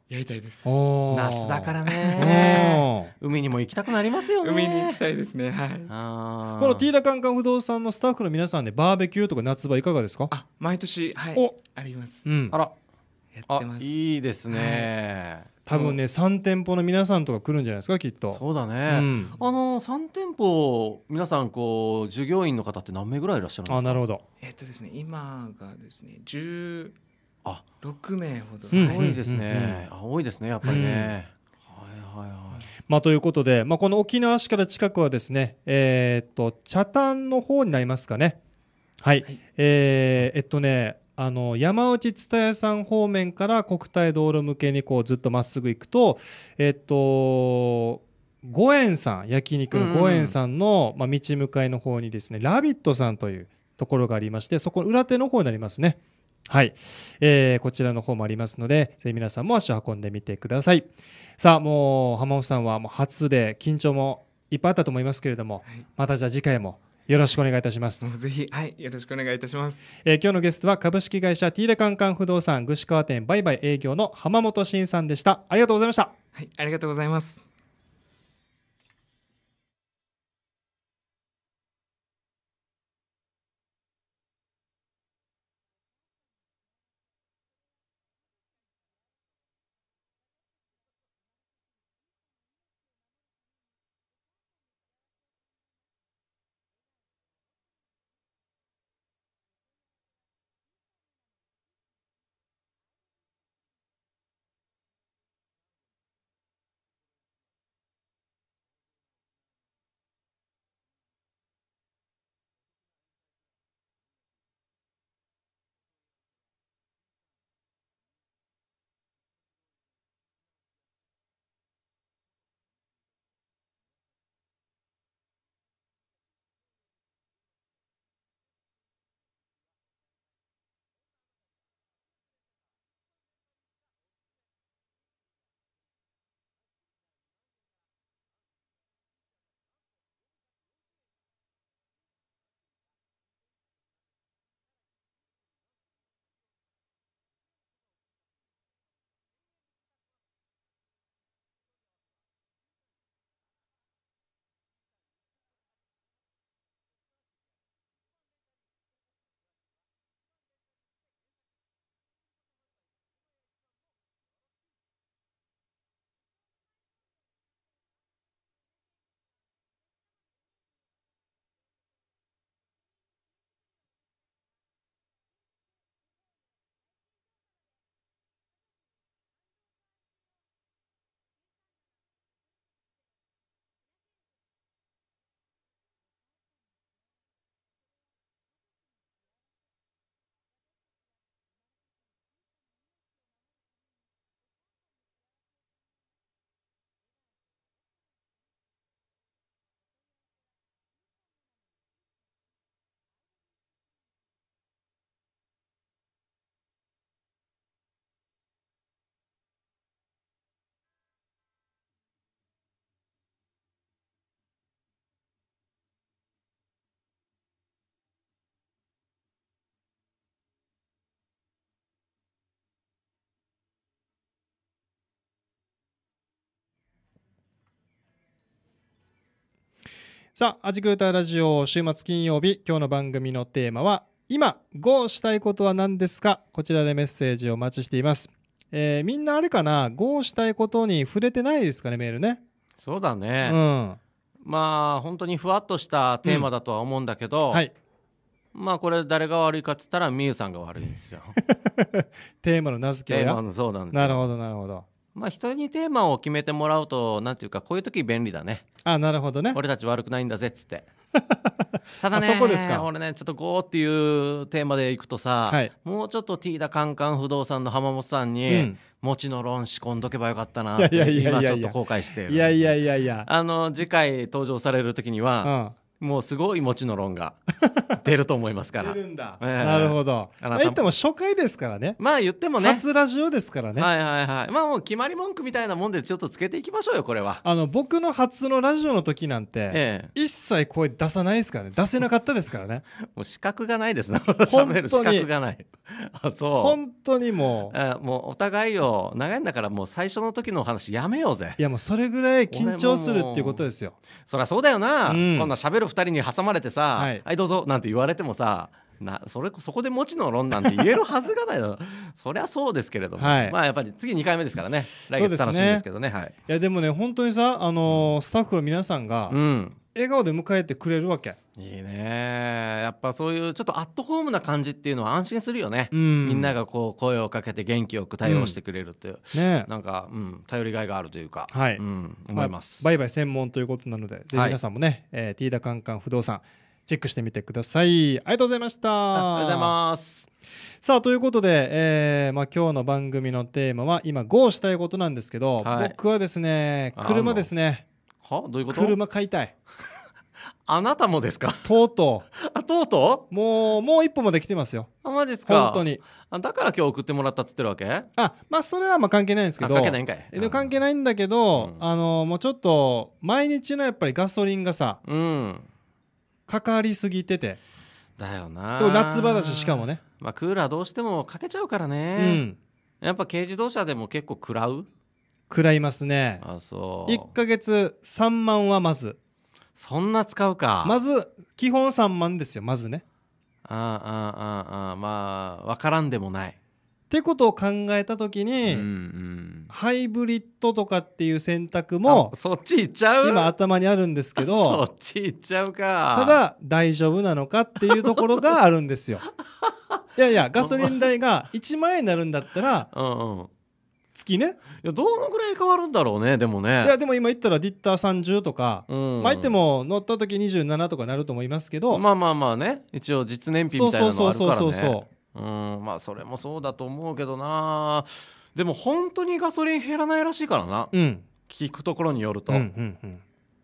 やりたいです夏だからね海にも行きたくなりますよね海に行きたいですねはいこのティーダカンカン不動産のスタッフの皆さんで、ね、バーベキューとか夏場いかがですかあ毎年はいおあります、うん、あらやってますいいですね、はい多分ね、うん、3店舗の皆さんとか来るんじゃないですかきっとそうだね、うん、あの3店舗皆さんこう従業員の方って何名ぐらいいらっしゃるんですかあなるほどえっとですね今がですね1あ六名ほど、多いですね、うん、多いですねやっぱりね、はいはいはいまあ、ということで、まあ、この沖縄市から近くはですね、えー、っと茶炭の方になりますかね、はい、はい、えー、えっとねあの山内蔦屋さん方面から国体道路向けにこうずっとまっすぐ行くと、えっと、五円さん焼肉の五円さんの、まあ、道向かいの方にですね「ラビット!」さんというところがありましてそこ裏手の方になりますね。はい、えー、こちらの方もありますので、ぜひ皆さんも足を運んでみてください。さあ、もう浜本さんはもう初で緊張もいっぱいあったと思いますけれども、はい、またじゃあ次回もよろしくお願いいたします。ぜひ、はい、よろしくお願いいたします。えー、今日のゲストは株式会社ティーダカンカン不動産具志川店売買営業の浜本慎さんでした。ありがとうございました。はい、ありがとうございます。さあ、アジクータラジオ週末金曜日、今日の番組のテーマは、今、GO したいことは何ですかこちらでメッセージをお待ちしています。えー、みんなあれかな ?GO したいことに触れてないですかね、メールね。そうだね。うん。まあ、本当にふわっとしたテーマだとは思うんだけど、うん、はい。まあこれ誰が悪いかっつったらみゆさんが悪いんですよ テーマの名付けはそうなんですなるほどなるほどまあ人にテーマを決めてもらうとなんていうかこういう時便利だねあなるほどね俺たち悪くないんだぜっつって ただねそこですか俺ねちょっと GO っていうテーマでいくとさ、はい、もうちょっと T だカンカン不動産の浜本さんに、うん持ちの論仕込んどけばよかったなって今ちょっと後悔していやいやいやいやあの次回登場される時には、もうすごいもちの論が出ると思いますから。出るんだ。えー、なるほど。あなた言っても初回ですからね。まあ言ってもね。初ラジオですからね。はいはいはい。まあもう決まり文句みたいなもんでちょっとつけていきましょうよ、これは。あの、僕の初のラジオの時なんて、ええ、一切声出さないですからね。出せなかったですからね。もう資格がないですね。喋る資格がない。あ、そう。本当にもう。えー、もうお互いよ、長いんだからもう最初の時のお話やめようぜ。いやもうそれぐらい緊張するっていうことですよ。そりゃそうだよな。うん、こんな喋るる2人に挟まれてさ「はい、はい、どうぞ」なんて言われてもさなそれそこで持ちの論なんて言えるはずがないの。そりゃそうですけれども、はい、まあやっぱり次2回目ですからね来月楽しみですけどね、ねはい、いやでもね本当にさ、あのー、スタッフの皆さんが、うん、笑顔で迎えてくれるわけいいねやっぱそういうちょっとアットホームな感じっていうのは安心するよね、うん、みんながこう声をかけて元気よく対応してくれるっていう、うん、ね、なんか、うん、頼りがいがあるというか、はいうん、思います、売買専門ということなのでぜひ皆さんもね、はい、えー、ティーダカンカン不動産チェックしてみてくださいありがとうございましたありがとうございますさあということで、えーまあ、今日の番組のテーマは今 GO したいことなんですけど、はい、僕はですね車ですねはどういうこと車買いたい あなたもですかとうとうあとうとうもうもう一歩まで来てますよあマジっすか本当にあだから今日送ってもらったっつってるわけあまあそれはまあ関係ないんですけど関係ないんかい、関係ないんだけど、うん、あのもうちょっと毎日のやっぱりガソリンがさ、うん、かかりすぎててだよな夏場だししかもね、まあ、クーラーどうしてもかけちゃうからね、うん、やっぱ軽自動車でも結構食らう食らいますねあそう1か月3万はまずそんな使うかまず基本3万ですよまずねあああああまあ分からんでもないってことを考えた時に、うんうん、ハイブリッドとかっていう選択もそっち行っちゃう今頭にあるんですけどそっち行っちゃうかただ大丈夫なのかっていうところがあるんですよ いやいやガソリン代が1万円になるんだったらうん、月ねいやどのぐらい変わるんだろうねでもねいやでも今言ったらディッター30とか、うん、まあ言っても乗った時27とかなると思いますけどまあまあまあね一応実燃費みたいなのがあるからねそうそうそうそううんまあそれもそうだと思うけどなでも本当にガソリン減らないらしいからな、うん、聞くところによると、い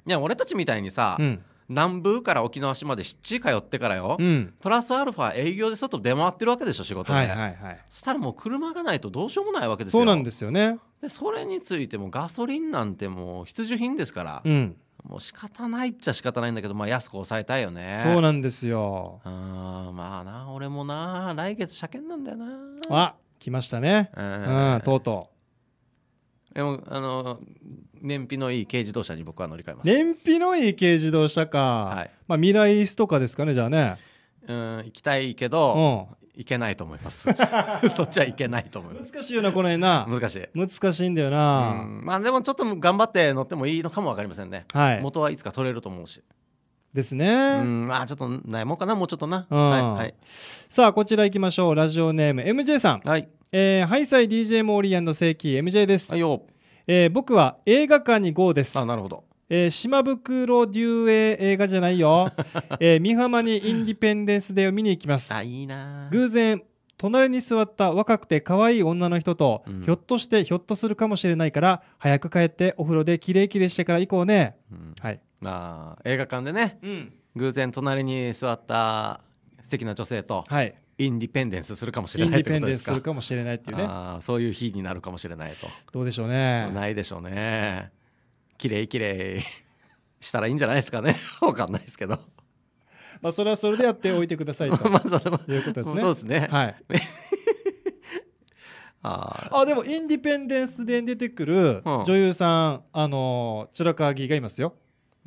や俺たちみたいにさ、うん南部から沖縄市までしっちり通ってからよ、うん、プラスアルファ営業で外出回ってるわけでしょ仕事で、はいはいはい、そしたらもう車がないとどうしようもないわけですよそうなんですよねでそれについてもガソリンなんてもう必需品ですから、うん、もう仕方ないっちゃ仕方ないんだけど、まあ、安く抑えたいよねそうなんですようんまあな俺もな来月車検なんだよなあ来ましたねうん、とうとうでもあの燃費のいい軽自動車に僕は乗り換えます燃費のいい軽自動車か、はい、まあ、未来スとかですかねじゃあねうん行きたいけど、うんいけないと思います そっちは行けないと思います難しいよなこの辺な難しい難しいんだよなまあでもちょっと頑張って乗ってもいいのかも分かりませんね、はい、元はいつか取れると思うしですねうんまあちょっとないもんかなもうちょっとな、はい、はい、さあこちら行きましょうラジオネーム MJ さんはいえー、ハイサイ DJ モーリーの正規 MJ です。はいよ。えー、僕は映画館に GO です。あ、なるほど。えー、島袋竜英映画じゃないよ。えー、美浜にインディペンデンスデーを見に行きます。あ、いいな偶然、隣に座った若くて可愛い女の人と、うん、ひょっとしてひょっとするかもしれないから早く帰ってお風呂でキレイキレイしてから行こうね、うん、はいあ映画館でね、うん、偶然隣に座った素敵な女性と、はい、インディペンデンスするかもしれないインディペンデンスするかもしれないっていうねあそういう日になるかもしれないとどうでしょうねないでしょうねきれいきれいしたらいいんじゃないですかね わかんないですけどまあそれはそれでやっておいてくださいと まあそれもいうことですねそうですねはい ああでもインディペンデンスで出てくる女優さん、うん、あの白川儀がいますよ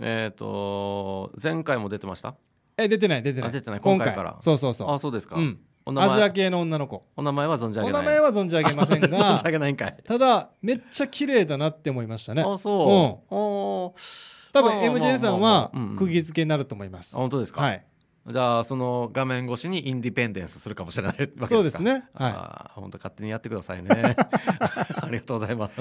えっ、ー、と前回も出てましたえ出てない出てない出てない今回からそうそうそうあそうですか、うん、アジア系の女の子お名前は存じ上げないお名前は存じ上げませんが存じ上げないんかいただめっちゃ綺麗だなって思いましたねあそう、うん、多分 MJ さんは釘付けになると思います本当ですかはいじゃあその画面越しにインディペンデンスするかもしれないわけですかそうですねはい本当勝手にやってくださいね ありがとうございます、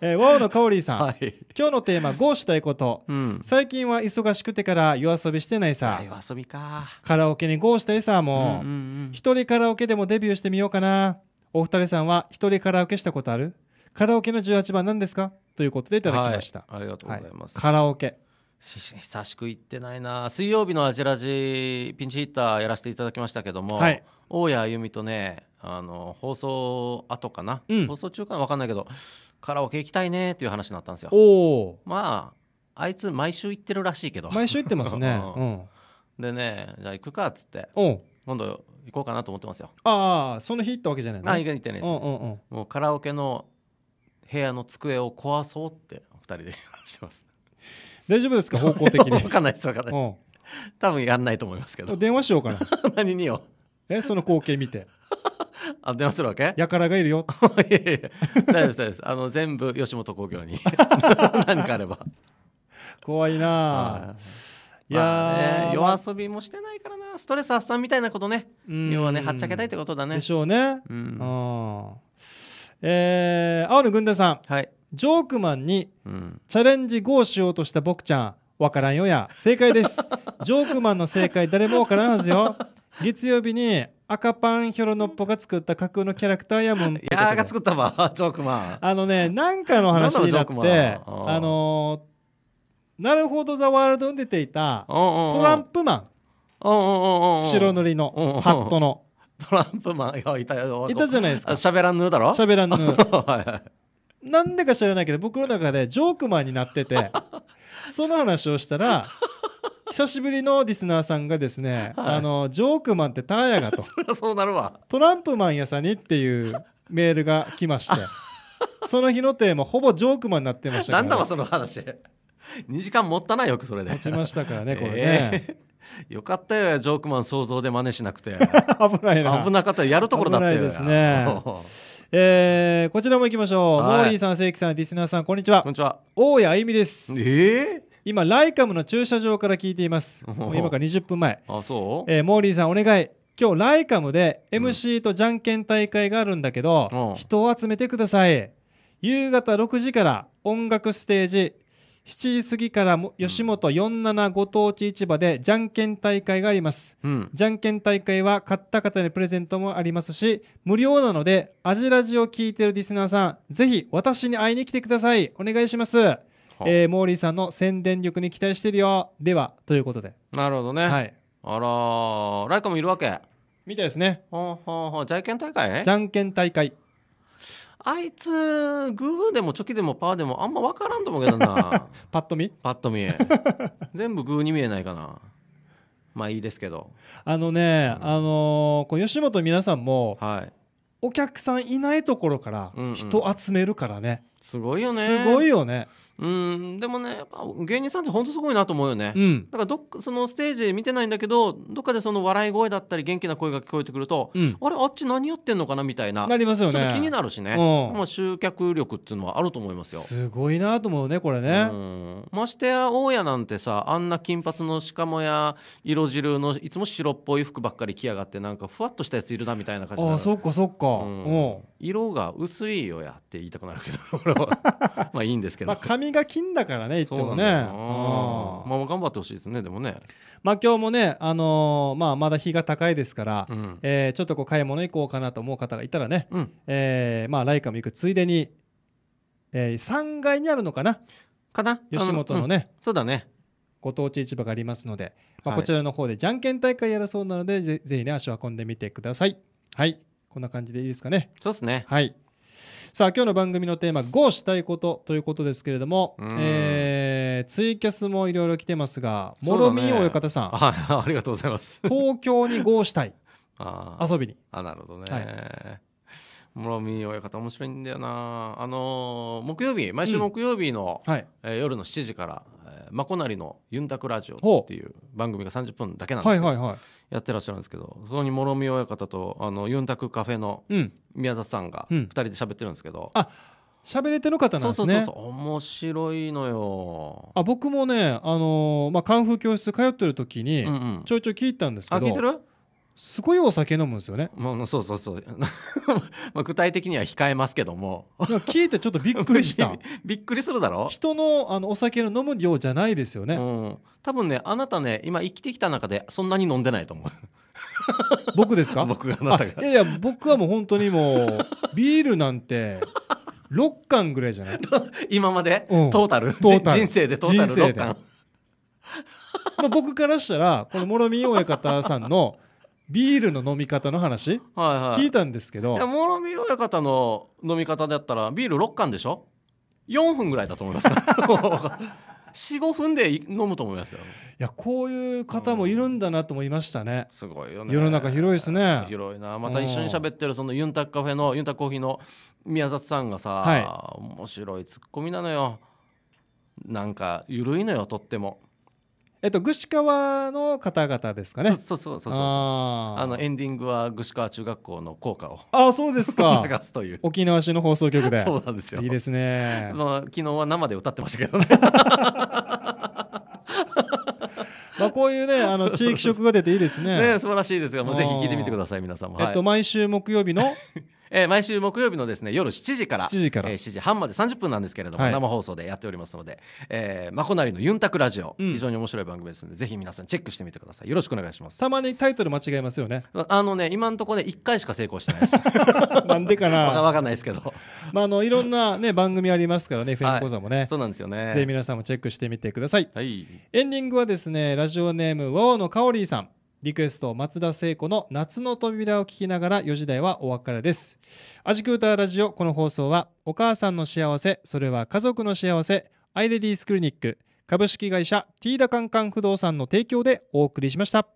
えー、ワオのカオリーさん、はい、今日のテーマ「ゴーしたいこと」うん、最近は忙しくてから夜遊びしてないさ夜遊びかカラオケにゴーしたいさもううんうん一人カラオケでもデビューしてみようかなお二人さんは一人カラオケしたことあるカラオケの18番何ですかということでいただきました、はい、ありがとうございます、はい、カラオケ久しく行ってないな水曜日のアジラジピンチヒッターやらせていただきましたけども、はい、大谷あゆみとねあの放送後かな、うん、放送中かな分かんないけどカラオケ行きたいねっていう話になったんですよまああいつ毎週行ってるらしいけど毎週行ってますね、うん、でねじゃあ行くかっつって今度行こうかなと思ってますよああその日行ったわけじゃないの、ね、あ行ってないです、もうカラオケの部屋の机を壊そうって2人でしてます大丈夫ですか方向的に分かんないです分かんないです、多分やんないと思いますけど電話しようかな 何によえその光景見てあ電話するわけやからがいるよ いやいや大丈夫です大丈夫ですあの全部吉本興業に 何かあれば怖いなあいや、まあ、ね、夜遊びもしてないからなストレス発散みたいなことね要はねはっちゃけたいってことだねでしょうねうんあえー、青野軍団さん、はい、ジョークマンに、チャレンジ5をしようとした僕ちゃん、わからんよや。正解です。ジョークマンの正解、誰もわからんはずよ。月曜日に赤パンヒョロノッポが作った架空のキャラクターやもん。いやーが作ったわ、ジョークマン。あのね、なんかの話になって、あのー、なるほどザワールドに出ていたトランプマン。白塗りのハットの。トランプマンいたいたじゃないですか。喋らんぬだろ喋らんぬ。はいはいなんでか知らないけど僕の中でジョークマンになってて その話をしたら久しぶりのリスナーさんがですね、はい、あのジョークマンってターヤがと そそうなるわトランプマンやさにっていうメールが来まして その日のテーマほぼジョークマンになってましたからなんだわその話2時間もったなよくそれで持ちましたからねこれね、えー、よかったよジョークマン想像で真似しなくて危ないな危なかったやるところだったよですねえー、こちらも行きましょう。モーリーさん、セイキさん、リスナーさん、こんにちは。こんにちは。大谷あゆみです。ええー今ライカムの駐車場から聞いています今から20分前あそう、えー、モーリーさんお願い今日ライカムで MC とじゃんけん大会があるんだけど、うん、人を集めてください夕方6時から音楽ステージ7時過ぎから吉本47ご当地市場でじゃんけん大会があります、うん、じゃんけん大会は買った方にプレゼントもありますし無料なのでアジラジを聞いてるリスナーさんぜひ私に会いに来てくださいお願いしますえー、モーリーさんの宣伝力に期待してるよではということでなるほどね、はい、あらライカもいるわけみたいですねはあはあはあじゃんけん大会じゃんけん大会あいつグーでもチョキでもパーでもあんま分からんと思うけどな パッと見パッと見全部グーに見えないかなまあいいですけどあのね、うん、あのー、この吉本皆さんも、はい、お客さんいないところから人集めるからね、すごいよねすごいよねうんでもねやっぱ芸人さんってほんとすごいなと思うよね、うん、だからどそのステージ見てないんだけどどっかでその笑い声だったり元気な声が聞こえてくると、うん、あれあっち何やってんのかなみたいななりますよね気になるしね、まあ、集客力っていうのはあると思いますよすごいなと思うねこれね、ましてや大家なんてさあんな金髪のしかもや色汁のいつも白っぽい服ばっかり着やがってなんかふわっとしたやついるなみたいな感じあそっかそっか、うん、色が薄いよやって言いたくなるけど まあいいんですけど、まあ、髪が金だからね言ってもねまあ頑張ってほしいですねでもねまあ今日もね、あのー、まあ、まだ日が高いですから、うん、えー、ちょっとこう買い物行こうかなと思う方がいたらね、うん、えー、まあ、ライカも行くついでに、えー、3階にあるのかなかな吉本のね、のうん、そうだねご当地市場がありますので、まあ、こちらの方でじゃんけん大会やるそうなので、はい、ぜひね足を運んでみてくださいはいこんな感じでいいですかねそうですねはいさあ今日の番組のテーマ「GO したいこと」ということですけれども、えー、ツイキャスもいろいろ来てますがもろみ親方さん、ね、ありがとうございます東京に GO したい 遊びにあなるほどね、はい室見親方面白いんだよなあのー、木曜日毎週木曜日の、うんはい、えー、夜の7時から、「まこなりの「ユンタクラジオ」っていう番組が30分だけなんですけど、はいはいはい、やってらっしゃるんですけどそこに諸見親方とあのユンタクカフェの宮里さんが2人で喋ってるんですけど、うん、うん、あ喋れてる方なんですねそうそうそう面白いのよあ僕もね、あのー、まあ、カンフー教室通ってる時にちょいちょい聞いたんですけど、うんうん、あ聞いてるすごいお酒飲むんですよね。もうそうそうそう。まあ具体的には控えますけども。聞いてちょっとびっくりした。びっくりするだろ。人のあのお酒の飲む量じゃないですよね、うん。多分ね、あなたね、今生きてきた中でそんなに飲んでないと思う。僕ですか？僕があなたが。いやいや、僕はもう本当にもうビールなんて。6巻ぐらいじゃない今まで、うん、トータル人生でトータル6巻僕からしたらこの諸見親方さんのビールの飲み方の話、はいはい、聞いたんですけどいや諸見親方の飲み方だったらビール6缶でしょ4分ぐらいだと思います45 分で飲むと思いますよいやこういう方もいるんだなと思いましたね、うん、すごいよね世の中広いですね広いなまた一緒に喋ってるそのユンタクカフェのユンタクコーヒーの宮里さんがさ、はい、面白いツッコミなのよなんか緩いのよとってもえっと、串川の方々ですかね。そうそうそうそうあのエンディングは串川中学校の校歌を。あ、そうですか。流すという。沖縄市の放送局で。そうなんですよ。いいですね。まあ、昨日は生で歌ってましたけどね。まあこういうねあの地域色が出ていいですね。ね素晴らしいですが、もうぜひ聞いてみてください皆様。えっと、毎週木曜日の えー、毎週木曜日のですね夜7時から7時から、えー、7時半まで30分なんですけれども、はい、生放送でやっておりますので、えー、まこなりのユンタクラジオ、うん、非常に面白い番組ですのでぜひ皆さんチェックしてみてくださいよろしくお願いしますたまにタイトル間違えますよねあのね今のところね1回しか成功してないです なんでかなわかんないですけどまああのいろんなね番組ありますからね FM 講座もね、はい、そうなんですよねぜひ皆さんもチェックしてみてください、はい、エンディングはですねラジオネームワオのかおりーさんリクエスト松田聖子の「夏の扉」を聞きながら4時台はお別れです「アジクータラジオ」この放送はお母さんの幸せそれは家族の幸せアイレディースクリニック株式会社ティーダカンカン不動産の提供でお送りしました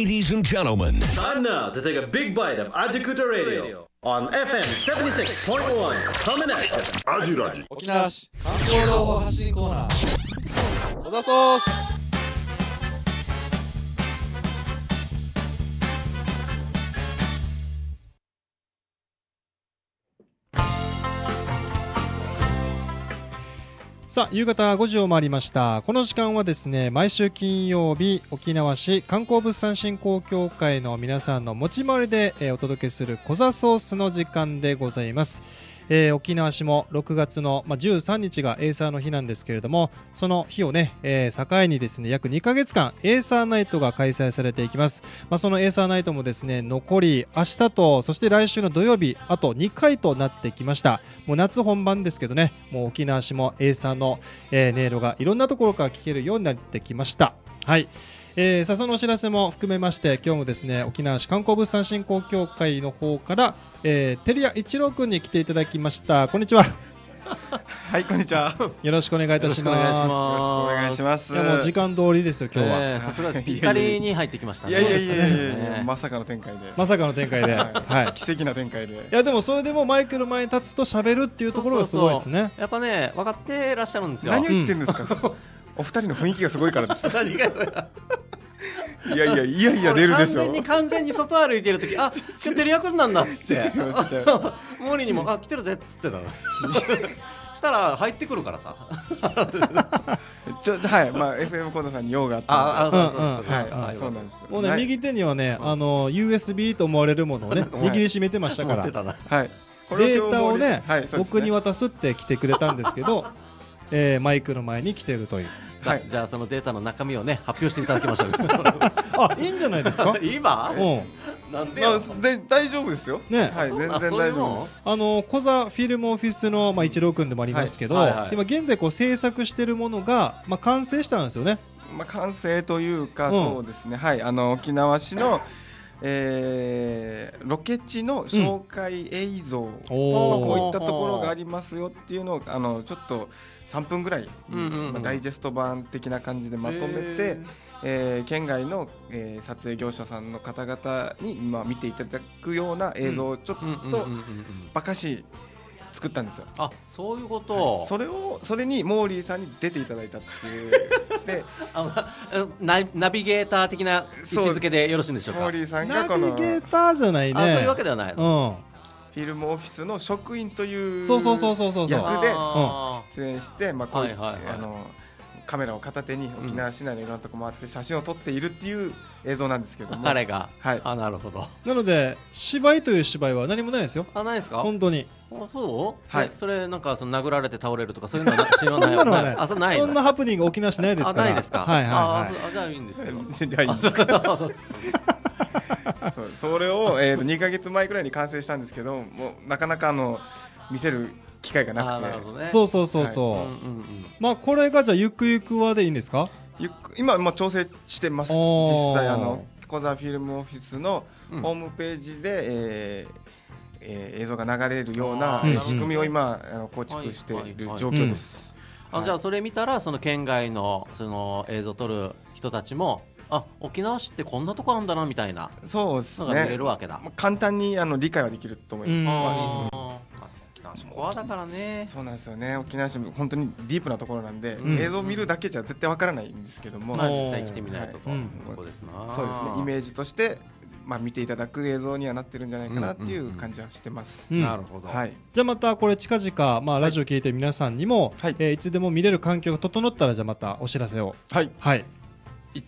Ladies and gentlemen, time now to take a big bite of Ajikuta Radio on FM 76.1. Coming at you. アジラジ沖縄市観光情報発信コーナー。小田ソースさあ夕方5時を回りましたこの時間はですね毎週金曜日沖縄市観光物産振興協会の皆さんの持ち回りで、えー、お届けするコザソースの時間でございますえー、沖縄市も6月の、まあ、13日がエイサーの日なんですけれどもその日をね、えー、境にですね約2ヶ月間エイサーナイトが開催されていきます、まあ、そのエイサーナイトもですね残り明日とそして来週の土曜日あと2回となってきましたもう夏本番ですけどねもう沖縄市もエイサーの、えー、音色がいろんなところから聞けるようになってきましたはいえー、さそのお知らせも含めまして今日もですね沖縄市観光物産振興協会の方からえー、テリア一郎君に来ていただきましたこんにちは はいこんにちはよろしくお願いいたしますよろしくお願いしますいやもう時間通りですよ今日は、えー、さすがですぴったりに入ってきましたねいやいやいやいや、まさかの展開でまさかの展開ではい奇跡な展開でいやでもそれでもマイクの前に立つと喋るっていうところがすごいですねやっぱね分かってらっしゃるんですよ何言ってんですか、うん、お二人の雰囲気がすごいからです 何がいやいやいやいや出るでしょ完全に完全に外歩いてる時あ今日照屋君なんだっつってモーリーにも「あ来てるぜ」っつってたしたら入ってくるからさちょはいまあ FM コードさんに用があったそうなんですもうね、右手にはねあの USB と思われるものをね 握りしめてましたからはいデータをね、はいね、僕に渡すって来てくれたんですけど、えー、マイクの前に来てるというか、はい、じゃあそのデータの中身をね発表していただきましょう あいいんじゃないですか 今、うん、なんでで大丈夫ですよねはい全然大丈夫ですあのコザフィルムオフィスのまあ一郎君でもありますけど、はいはいはい、今現在こう制作しているものがまあ完成したんですよねまあ完成というか、うん、そうですねはいあの沖縄市のえー、ロケ地の紹介映像、うん、まあ、こういったところがありますよっていうのをあのちょっと3分ぐらい、まあ、ダイジェスト版的な感じでまとめて、えー、県外の、えー、撮影業者さんの方々に、まあ、見ていただくような映像をちょっとバカし作ったんですよ。あそういうこと、はい、それをそれにモーリーさんに出ていただいたっていう であナナビゲーター的な位置づけでよろしいんでしょうかモーリーさんがこのナビゲーターじゃないねそういうわけではない、うん、フィルムオフィスの職員という役で出演して、まあ、こういう、はい、あのカメラを片手に沖縄市内のいろんなとこ回って写真を撮っているっていう映像なんですけども彼が、はい、あなるほどなので芝居という芝居は何もないですよあないですか本当にあそうはいそれなんかその殴られて倒れるとかそういうのは知らないないあそないそんなハプニング起きなしないですからないですかはいはい、はい、あじゃあいいんですけど じゃあいいんですかそうそれを、えーと、と2か月前くらいに完成したんですけどもうなかなかあの見せる機会がなくて、ね、そうそうそうそう、はいうんうんうん、まあこれがじゃあゆくゆくはでいいんですかゆく今、まあ、調整してます実際あの小沢フィルムオフィスのホームページで、うん、えーえー、映像が流れるような仕組みを今、あの構築している状況です。あじゃあそれ見たらその県外のその映像を撮る人たちもあ沖縄市ってこんなとこあんだなみたいなそうですねれるわけだ簡単にあの理解はできると思います、コアだからねそうなんですよね沖縄市も本当にディープなところなんで、うん、映像を見るだけじゃ絶対わからないんですけども、まあ、実際来てみないとと、はいすん、そうですねイメージとしてまあ、見ていただく映像にはなってるんじゃないかなっていう感じはしてます。なるほど、はい、じゃあまたこれ近々、まあ、ラジオ聞いて皆さんにも、はいえー、いつでも見れる環境が整ったらじゃあまたお知らせをはい、はい、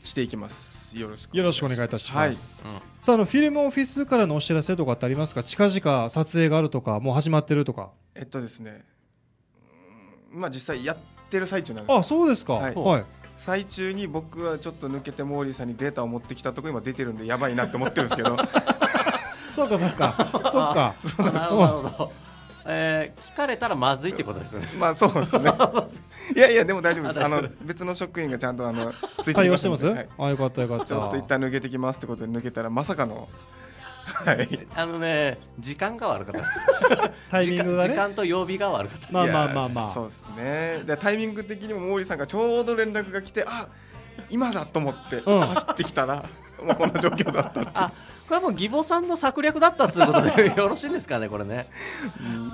していきます。よろしくお願いいたします。はいさあ、あのフィルムオフィスからのお知らせとかってありますか。近々撮影があるとか、もう始まってるとか。えっとですね。まあ、実際やってる最中なんです。あ、そうですか。はい。はい最中に僕はちょっと抜けてモーリーさんにデータを持ってきたとこ今出てるんでやばいなって思ってるんですけど そうかそうか そうかなるほどえー、聞かれたらまずいってことですね。まあそうですね。いやいやでも大丈夫です。あの別の職員がちゃんとあのついて対応してます。はい、あよかったよかった。ちょっと一旦抜けてきますってことで抜けたらまさかのはい、あのね時間が悪かったです タイミングが、ね、時間と曜日が悪かったまあまあまあまあそうですねでタイミング的にも毛利さんがちょうど連絡が来てあ今だと思って走ってきたら、うん、もうこの状況だったってこれはもう義母さんの策略だったということでよろしいんですかねこれね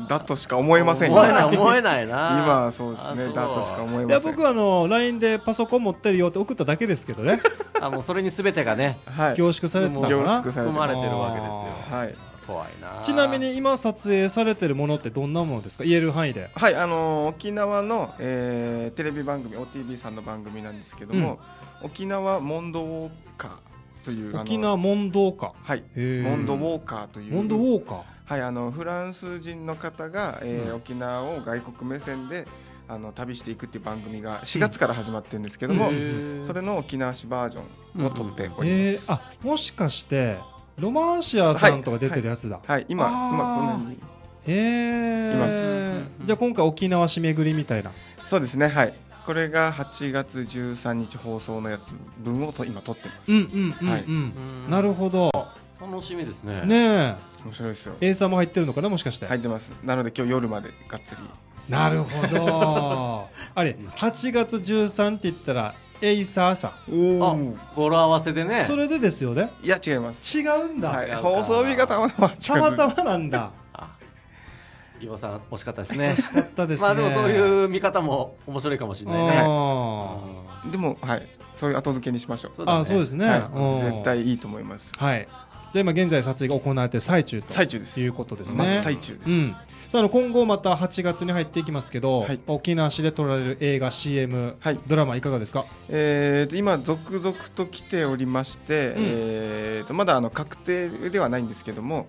だとしか思えません思えない思えないな 今そうですねだとしか思えませんいや僕あの LINE でパソコン持ってるよって送っただけですけどね あもうそれにすべてがね、はい、凝縮されてたから含まれてるわけですよはい怖いなちなみに今撮影されてるものってどんなものですか言える範囲ではいあのー、沖縄の、えー、テレビ番組 OTV さんの番組なんですけども、うん、沖縄問答歌という沖縄問答ドはいモンドウォーカーという問答ウォーカーはいあのフランス人の方が、えー、うん、沖縄を外国目線であの旅していくっていう番組が4月から始まってるんですけども、うん、それの沖縄市バージョンを撮っております、うんうん、あもしかしてロマンシアさんとか出てるやつだ、はい、はいはい、今今そんなにへえいますじゃあ今回沖縄市巡りみたいなそうですねはいこれが8月13日放送のやつ分をと今撮ってます。うんうん、はい、なるほど。楽しみですね。ね面白いですよ。エイサーも入ってるのかなもしかして。入ってます。なので今日夜までがっつり。なるほど。あれ8月13って言ったらエイサーさん。語呂合わせでね。それでですよね。いや違います。違うんだ。はい、放送日がたまたまたまたまなんだ。義母さん惜しかったですね惜しかったです、ね、まあでもそういう見方も面白いかもしれないね、はい、でもはいそういう後付けにしましょう、ね、あそうですね、はい、絶対いいと思いますはいで今現在撮影が行われている最中と最中ですいうことですね、最中です、うんさあ今後また8月に入っていきますけど、はい、沖縄市で撮られる映画 CM、はい、ドラマいかがですか、えー、今続々と来ておりまして、うん、えーまだあの確定ではないんですけども、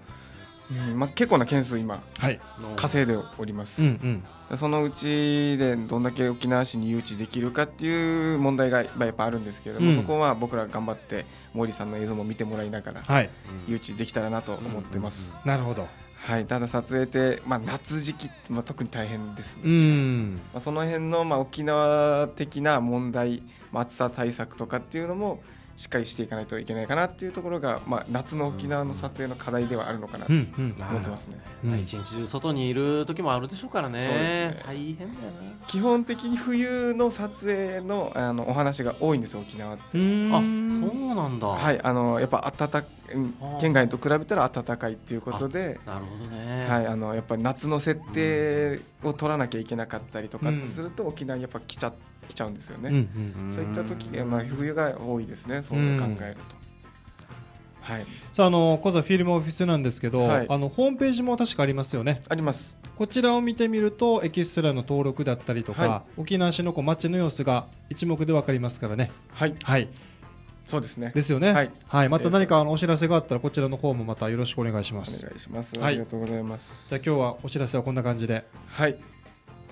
まあ、結構な件数今、はい、稼いでおります、うんうん、そのうちでどんだけ沖縄市に誘致できるかっていう問題がやっぱあるんですけれども、うん、そこは僕ら頑張って毛利さんの映像も見てもらいながら、はい、誘致できたらなと思ってます、うんうんうん、なるほどはい、ただ撮影って、まあ、夏時期、まあ、特に大変ですね、んまあ、その辺の、まあ、沖縄的な問題、まあ、暑さ対策とかっていうのもしっかりしていかないといけないかなっていうところが、まあ、夏の沖縄の撮影の課題ではあるのかなと思ってますね、一日中外にいる時もあるでしょうからね、ね、大変だよね基本的に冬の撮影のあのお話が多いんです沖縄ってあそうなんだはいあのやっぱ暖か県外と比べたら暖かいということでなるほどね、はい、あのやっぱ夏の設定を取らなきゃいけなかったりとかすると、うん、沖縄にやっぱ来ちゃって。来ちゃうんですよね、うんうん、そういった時が、まあ、冬が多いですねそう考えると。はい、さああの小座フィルムオフィスなんですけど、はい、あのホームページも確かありますよねありますこちらを見てみるとエキストラの登録だったりとか、はい、沖縄市の街の様子が一目で分かりますからねはい、はい、そうですねですよね、はい、はい、また何かのお知らせがあったらこちらの方もまたよろしくお願いしますお願いしますありがとうございます、じゃあ今日はお知らせはこんな感じではい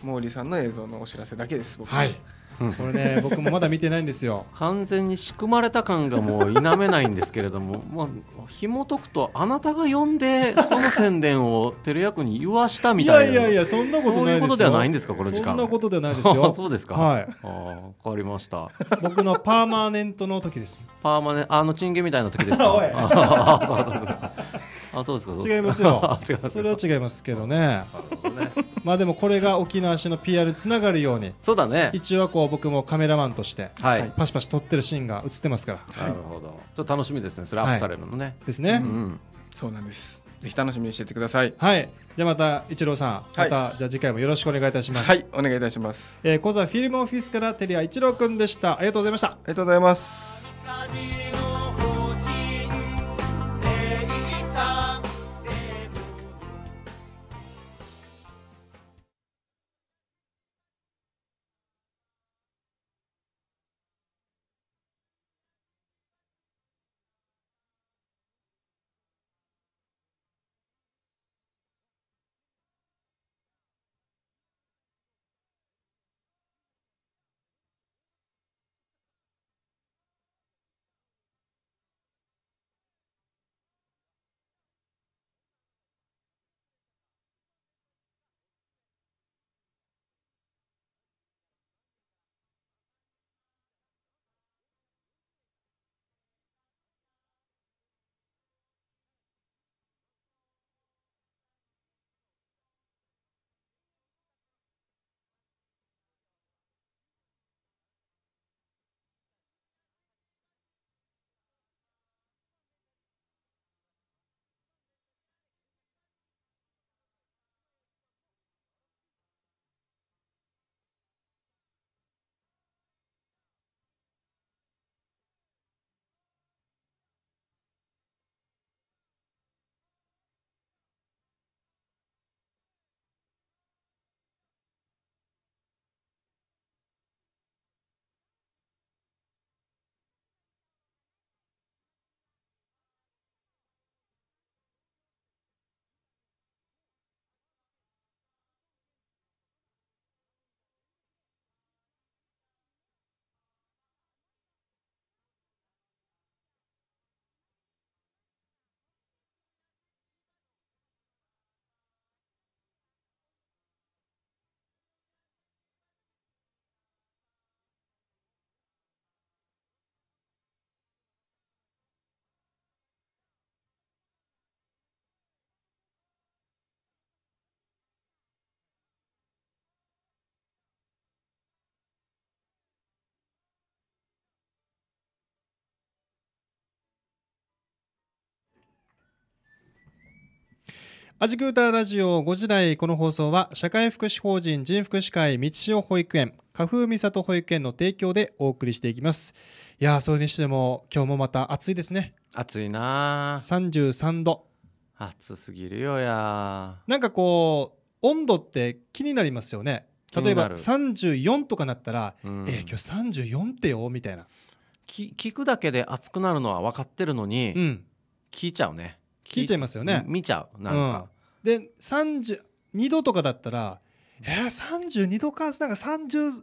毛利さんの映像のお知らせだけです僕はい これね僕もまだ見てないんですよ完全に仕組まれた感がもう否めないんですけれども まあ紐解くとあなたが呼んでその宣伝を照れ役に言わしたみたいないやいやいやそんなことないですよそういうことではないんですかこの時間そんなことではないですよ そうですかはいあ変わりました僕のパーマネントの時ですパーマネあのチンゲみたいな時ですかあそうですか違いますよ それは違いますけどねまあでもこれが沖縄市の PR につながるようにそうだね一応こう僕もカメラマンとして、はい、パシパシ撮ってるシーンが映ってますから、はい、なるほどちょっと楽しみですねそれアップされるのね、はい、ですね、うん、うん、そうなんですぜひ楽しみにしててください。はい。じゃあまた一郎さん、はい、またじゃあ次回もよろしくお願いいたします。はい、お願いいたします。えー、コザフィルムオフィスからテリア一郎くんでした。ありがとうございました。ありがとうございます。アジクータラジオ5時台、この放送は社会福祉法人人福祉会道代保育園、花風美里保育園の提供でお送りしていきます。いやそれにしても今日もまた暑いですね。暑いな33度。暑すぎるよやなんかこう、温度って気になりますよね。例えば34とかなったら、うん、えー、今日34ってよみたいな。き聞くだけで暑くなるのは分かってるのに、うん、聞いちゃうね。聞いちゃいますよね見ちゃうなんか、で32度とかだったら「えー、32度かなんか30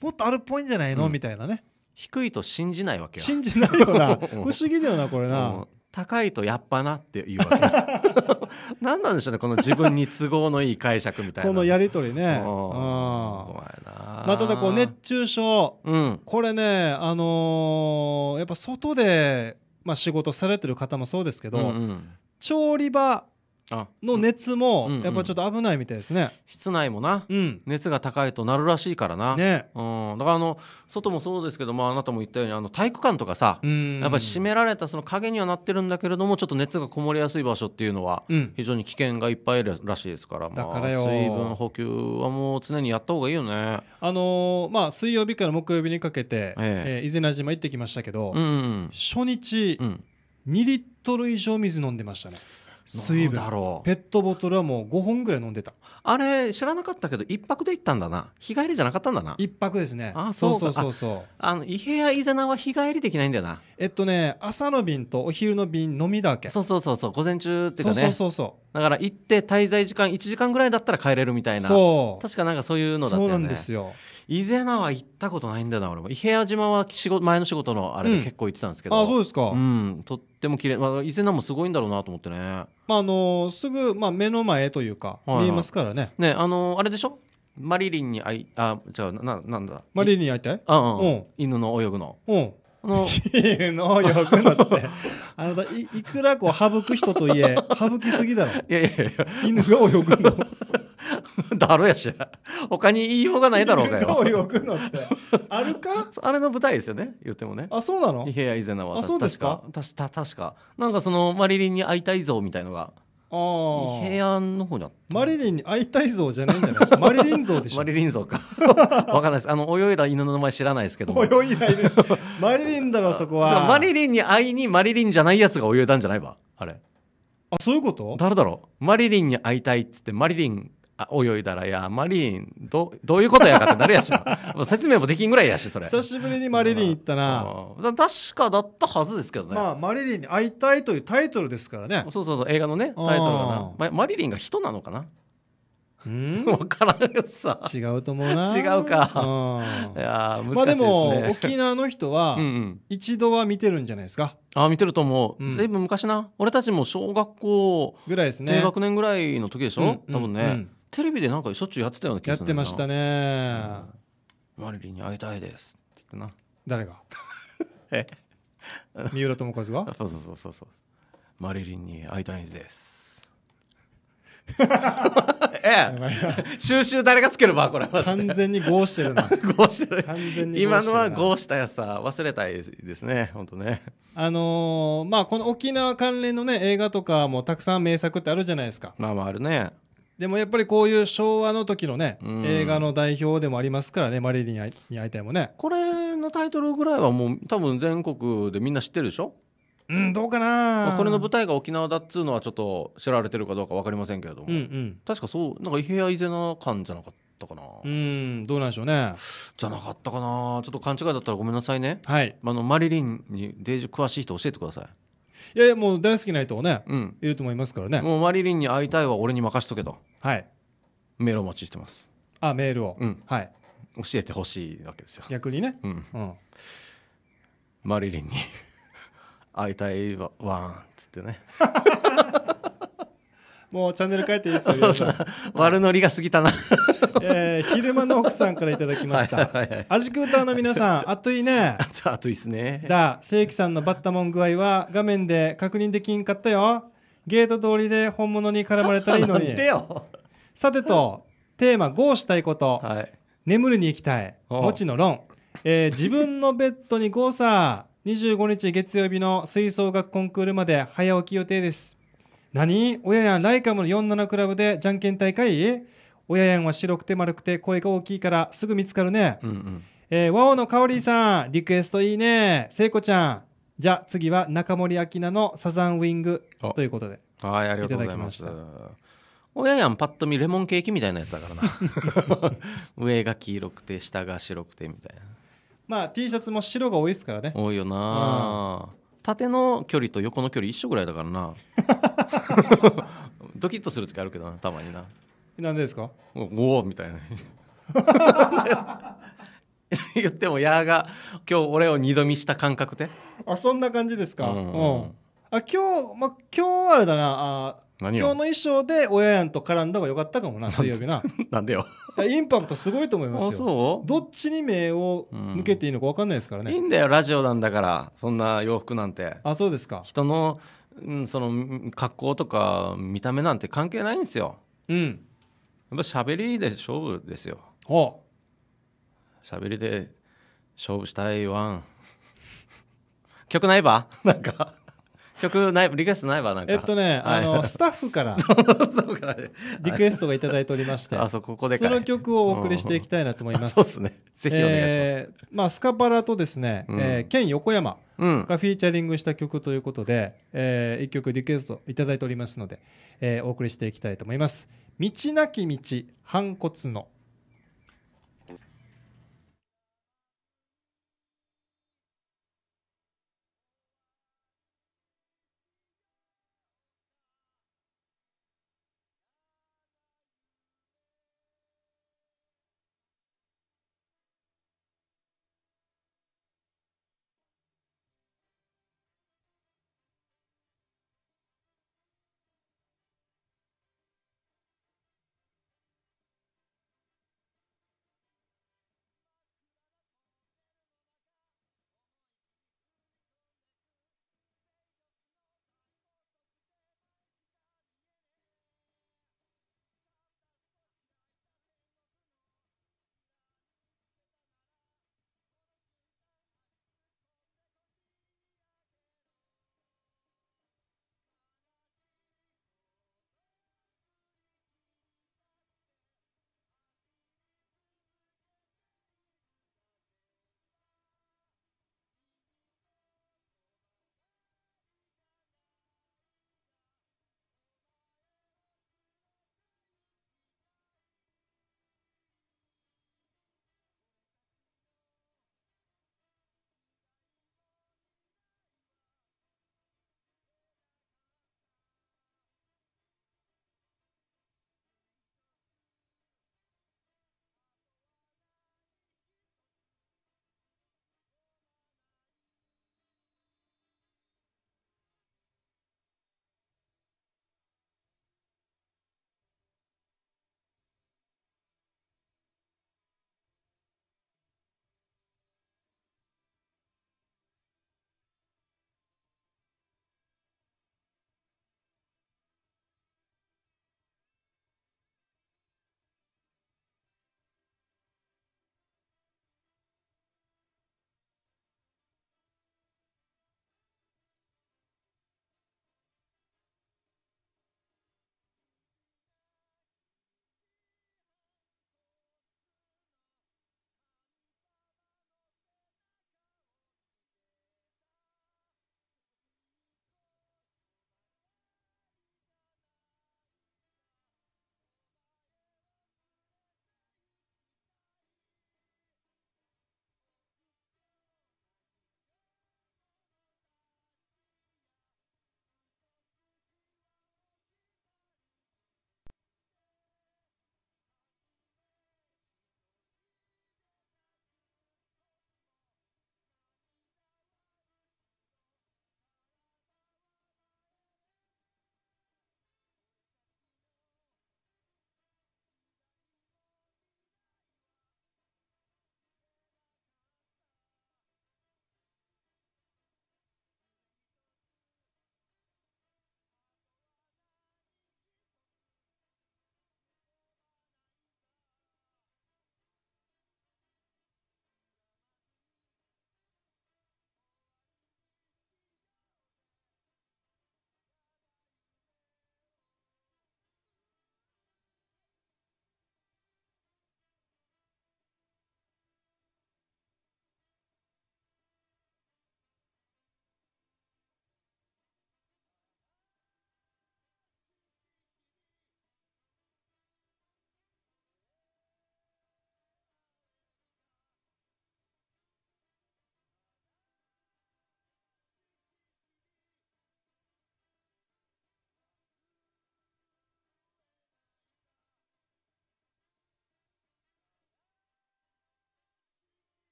もっとあるっぽいんじゃないのうん」みたいなね低いと信じないわけよ信じないよな 不思議だよなこれな、うん、高いとやっぱなっていうわけ 何なんでしょうねこの自分に都合のいい解釈みたいなこのやり取りね怖いなまあ、ただこう熱中症、うん、これねあのー、やっぱ外で、まあ、仕事されてる方もそうですけど、うんうん、調理場の熱もやっぱちょっと危ないみたいですね、うんうん、室内もな、うん、熱が高いとなるらしいからな、ね、うん、だからあの外もそうですけど、まあ、あなたも言ったようにあの体育館とかさやっぱり閉められたその影にはなってるんだけれどもちょっと熱がこもりやすい場所っていうのは非常に危険がいっぱいるらしいですから,、まあ、水分補給はもう常にやった方がいいよね。あのー、まあ、水曜日から木曜日にかけて、えええー、伊是名島行ってきましたけど、うんうん、初日、うん、2リットル以上水飲んでましたね。水分ペットボトルはもう5本ぐらい飲んでたあれ知らなかったけど一泊で行ったんだな日帰りじゃなかったんだな一泊ですねあそうそうそうそうあの伊平屋伊是名は日帰りできないんだよなえっとね朝の便とお昼の便のみだけそうそうそうそう午前中っていうかねそうそうそうだから行って滞在時間1時間ぐらいだったら帰れるみたいなそう確かなんかそういうのだったよねそうなんですよ伊是名は行ったことないんだな俺も伊平屋島は仕事前の仕事のあれで結構行ってたんですけど、あそうですかうんとっても綺麗、まあ、伊勢名もすごいんだろうなと思ってねまああのすぐ、まあ、目の前というか、はいはい見えますからねねあのあれでしょマリリンにあいあじゃあななんだマリリンに会いたいあうん、うん犬の泳ぐのうんあの犬の泳ぐのって あなたいいくらこう省く人といえ省きすぎだろ いやいやいや犬が泳ぐの だろやし他に言いようがないだろうかよ。をのってあるか あれの舞台ですよね言ってもね。あそうなのイヘ以前のはあそうですか確か確かなんかそのマリリンに会いたい像みたいのが。あ平の方にマリリンに会いたい像じゃないんだよ マリリン像でしょマリリン像か分かんないですあの泳いだ犬の名前知らないですけど泳いだ犬マリリンだろそこはマリリンに会いにマリリンじゃないやつが泳いだんじゃないわあれあそういうこと誰だろうマリリンに会いたいっつってマリリン泳いだらやマリンどどういうことやかってなるやし 説明もできんぐらいやしそれ久しぶりにマリリン行ったな、うんうん、確かだったはずですけどね、まあ、マリリンに会いたいというタイトルですからねそうそうそう映画のねタイトルがな、まマリリンが人なのかなん分からんけどさ違うと思うな違うか、いや難しいですね、まあ、でも沖縄の人は 一度は見てるんじゃないですかうん、あ見てると思う、随分ずいぶん昔な俺たちも小学校ぐらいですね低学年ぐらいの時でしょ、うん、多分ね、テレビでなんかしょっちゅうやってたような気がやってましたね、マリリンに会いたいですつってな誰が え 三浦友和はそうそうそうそうそうマリリンに会いたいんです ええ収集誰がつけるばこれマ完全に合してるな合してる完全に今のは合したやさ忘れたいですね本当ねあのーまあこの沖縄関連のね映画とかもたくさん名作ってあるじゃないですかまあまああるねでもやっぱりこういう昭和の時のね、うん映画の代表でもありますからね、マリリンに会いたいもね。これのタイトルぐらいはもう多分全国でみんな知ってるでしょ、うん、どうかまなあ、これの舞台が沖縄だっつうのはちょっと知られてるかどうか分かりませんけれども、うんうん。確かそうなんか伊平屋伊勢な感じゃなかったかな、うん、どうなんでしょうね。じゃなかったかなちょっと勘違いだったらごめんなさいねはい。あのマリリンにデージ詳しい人教えてくださいいやいやもう大好きな人はね、うん、いると思いますからねもうマリリンに会いたいは俺に任しとけとはいメールお待ちしてますあメールを、うん、はい教えてほしいわけですよ逆にね、うん、うん、マリリンに会いたいわわーんっつってね もうチャンネル変えていいですよ。悪ノリが過ぎたな。えー、昼間の奥さんからいただきました。アジクーターの皆さん、あっといいね。あっといいですね。だ、正規さんのバッタモン具合は画面で確認できんかったよ。ゲート通りで本物に絡まれたらいいのに。さてと、テーマーしたいこと。はい、眠るに行きたい。もちの論。えー、自分のベッドに5さ。25日月曜日の吹奏楽コンクールまで早起き予定です。何親やんライカムの47クラブでじゃんけん大会親やんは白くて丸くて声が大きいからすぐ見つかるね。うんうん、えー、ワオのかおりさん、リクエストいいね。聖子ちゃん。じゃあ次は中森明菜のサザンウィングということで。はい、ありがとうございました。親やんパッと見レモンケーキみたいなやつだからな 上が黄色くて下が白くてみたいなまあ T シャツも白が多いですからね多いよな、うん、縦の距離と横の距離一緒ぐらいだからな ドキッとする時あるけどなたまにな何でですかおおみたいな 言っても矢が今日俺を二度見した感覚であそんな感じですか、うん、うんうん、あ今日、ま、今日あれだなあ今日の衣装で親やんと絡んだ方が良かったかもな水曜日な なんでよインパクトすごいと思いますよあそうどっちに目を向けていいのか分かんないですからね、うん、いいんだよラジオなんだからそんな洋服なんてあそうですか人の,、うん、その格好とか見た目なんて関係ないんですようんやっぱ喋りで勝負ですよしゃ喋りで勝負したいわん 曲ないば なんか曲ない、リクエストないわ、なんか。えっとね、あの、スタッフから、リクエストが頂いておりまして、あ、そ、ここでその曲をお送りしていきたいなと思います。そうですね。ぜひお願いします。えまあ、スカパラとですね、うえ県横山がフィーチャリングした曲ということで、えー、一曲リクエスト頂いておりますので、えー、お送りしていきたいと思います。道なき道、反骨の。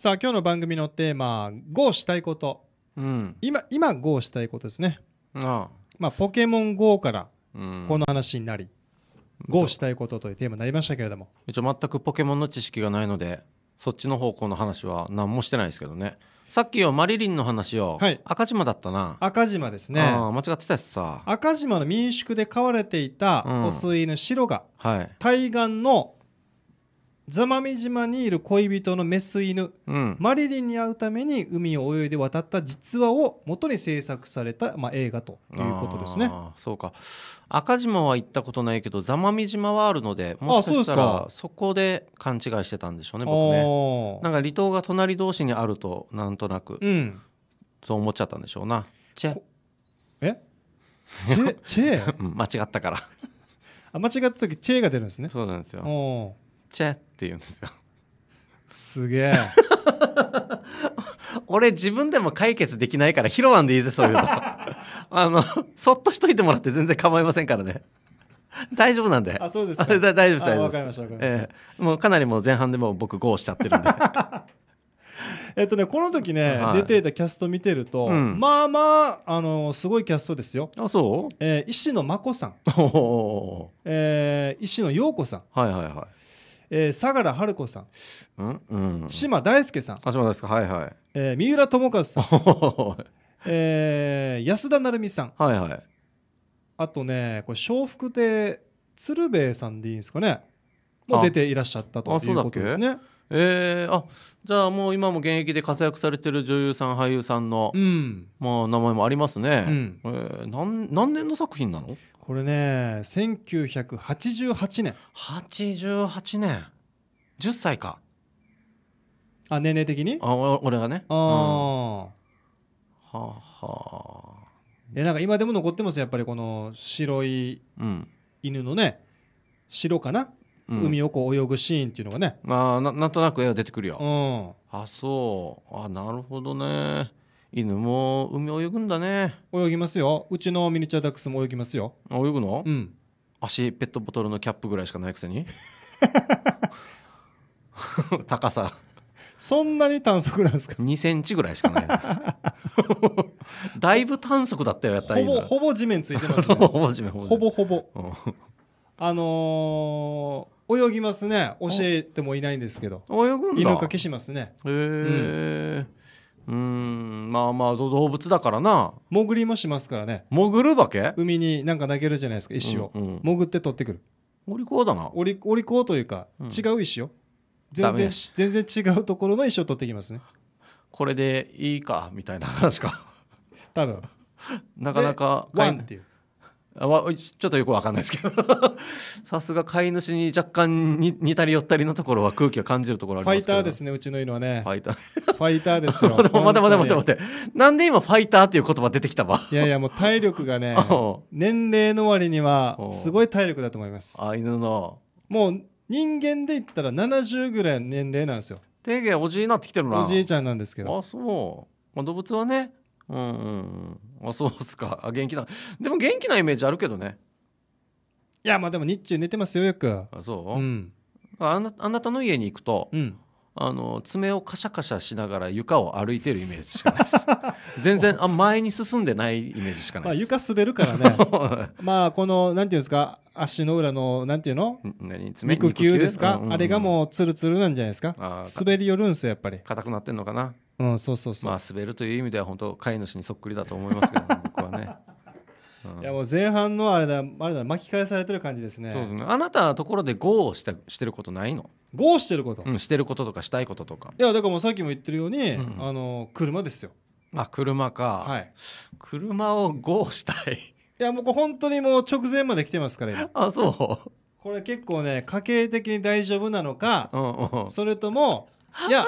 さあ今日の番組のテーマ「GO したいこと」うん、今今 GO したいことですねあまあ、ポケモン GO からこの話になり、うん、GO したいことというテーマになりましたけれども一応全くポケモンの知識がないのでそっちの方向の話は何もしてないですけどねさっきよマリリンの話を、はい、赤島だったな赤島ですね間違ってたやつさ赤島の民宿で飼われていたお吸い犬シロが、はい、対岸の座間味島にいる恋人のメス犬、うん、マリリンに会うために海を泳いで渡った実話を元に制作された、まあ、映画ということですねそうか赤島は行ったことないけど座間味島はあるのでもしかしたらそこで勘違いしてたんでしょうね僕ねなんか離島が隣同士にあるとなんとなく、うん、そう思っちゃったんでしょうなチェえチェチェ 間違ったからあ間違った時チェが出るんですねそうなんですよチェ」って言うんですよすげえ 俺自分でも解決できないからヒロワでいいぜそういうの あのそっとしといてもらって全然構いませんからね大丈夫なんであそうです 大丈夫です大丈夫ですかりましたえー、もうかなりもう前半でも僕ゴーしちゃってるんでえっとね、この時ね、はい、出ていたキャスト見てると、うん、まあまあ、あのー、すごいキャストですよ。あ、そう。えー、石野真子さん。おおえー、石野陽子さん。はいはいはい。えー、相良春子さん、んうん、島大輔さん島大輔はいはい、えー、三浦友和さん、えー、安田成美さん、はいはい、あとねこれ笑福亭鶴瓶さんでいいんですかねも出ていらっしゃったということですね。えー、あじゃあもう今も現役で活躍されてる女優さん俳優さんの、うん、まあ、名前もありますね、うん、えー、何何年の作品なのこれね1988年88年10歳かあ年齢的にあ俺がねああ、うん、はあはあえなんか今でも残ってますやっぱりこの白い犬のね、白かな、うん、海をこう泳ぐシーンっていうのがねあななんとなく絵は出てくるよ、うん、あそうあなるほどね犬も海泳ぐんだね泳ぎますようちのミニチュアダックスも泳ぎますよ泳ぐの、うん、足ペットボトルのキャップぐらいしかないくせに 高さそんなに短足なんですか2センチぐらいしかないだいぶ短足だったよやったらほぼほぼ地面ついてますね ほぼ地面ほぼほぼ、あのー、泳ぎますね教えてもいないんですけど泳ぐんだ犬かけしますねへえ、うんまあまあ動物だからな潜りもしますからね潜るわけ海になんか投げるじゃないですか石を、うんうん、潜って取ってくるお利口だなお利お利口というか、うん、違う石を全然全然違うところの石を取ってきますねこれでいいかみたいな話か多分 なかなかワンっていうわちょっとよくわかんないですけど さすが飼い主に若干に似たり寄ったりのところは空気を感じるところありますけファイターですねうちの犬はねファイターファイターですよ 待て待て待て待て待てなんで今ファイターっていう言葉出てきたわいやいやもう体力がね 年齢の割にはすごい体力だと思いますあ犬のもう人間で言ったら70ぐらい年齢なんですよ定義おじいなってきてるなおじいちゃんなんですけどあそう、まあ、動物はねうんうんうんあそうっすかあ元気なでも元気なイメージあるけどねいやまあでも日中寝てますよよくあそう、うんあなあなたの家に行くと、うんあの爪をカシャカシャしながら床を歩いてるイメージしかないです 全然あ前に進んでないイメージしかなまいあ、です、床滑るからね まあこのなんていうんですか足の裏のなんていうのん何爪肉球ですか、あれがもうツルツルなんじゃないですかか滑り寄るんですよやっぱり硬くなってんのかなうん、そうそうそうまあ滑るという意味では本当飼い主にそっくりだと思いますけど、僕はね、うん、いやもう前半のあれだあれだ巻き返されてる感じですねそうですねあなたはところで GO をしたしてることないの GO してること、うん、してることとかしたいこととかいやだからもうさっきも言ってるように、うん、あの車ですよまあ車か、はい、車を GO したいいやもう本当にもう直前まで来てますから今あそうこれ結構ね家計的に大丈夫なのか、うんうん、それともいや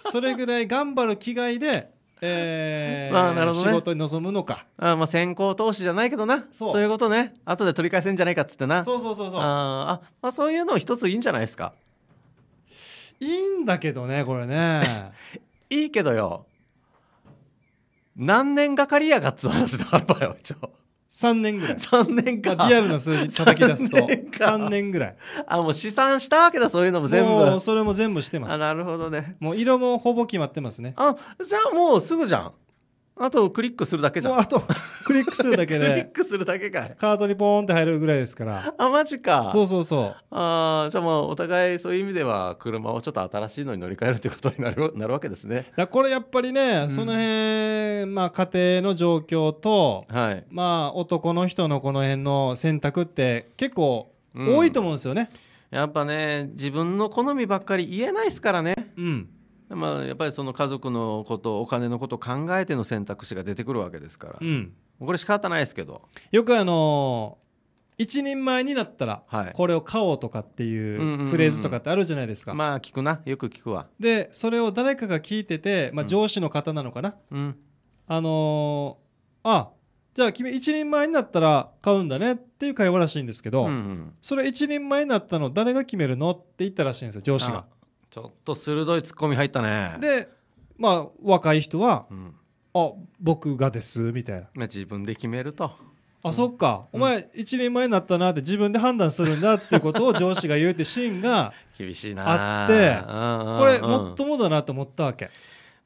それぐらい頑張る気概で、ええ、仕事に臨むのかあまあ先行投資じゃないけどなそそういうことね後で取り返せんじゃないかっつってなそうそうそうそうああ、まあ、そういうの一ついいんじゃないですかいいんだけどねこれね いいけどよ何年がかりやがっつう話だあるよちょ3年ぐらい。3年間。リアルな数字叩き出すと3年3年ぐらい。あ、もう試算したわけだ、そういうのも全部。もうそれも全部してます。あ、なるほどね。もう色もほぼ決まってますね。あ、じゃあもうすぐじゃん。あとクリックするだけじゃん。あと、クリックするだけで、クリックするだけかい。カードにポーンって入るぐらいですから。あ、マジか。そうそうそう。ああ、じゃあもうお互いそういう意味では車をちょっと新しいのに乗り換えるということになるなるわけですね。だこれやっぱりね、うん、その辺、まあ家庭の状況と、はい、まあ男の人のこの辺の選択って結構多いと思うんですよね。うん、やっぱね、自分の好みばっかり言えないですからね。うん。まあ、やっぱりその家族のことお金のことを考えての選択肢が出てくるわけですから、うん、これ仕方ないですけどよくあのー、一人前になったらこれを買おうとかっていうフレーズとかってあるじゃないですか、うんうんうん、まあ聞くなよく聞くわでそれを誰かが聞いてて、まあ、上司の方なのかな、うん、あのー、あじゃあ君一人前になったら買うんだねっていう会話らしいんですけど、うんうん、それ一人前になったの誰が決めるのって言ったらしいんですよ上司がちょっと鋭いツッコミ入ったねでまあ若い人は「うんあ僕がです」みたいなまあ自分で決めるとあ、そっか、お前一人前になったなって自分で判断するんだってことを上司が言うって シーンが厳しいなあってこれもっともだなと思ったわけ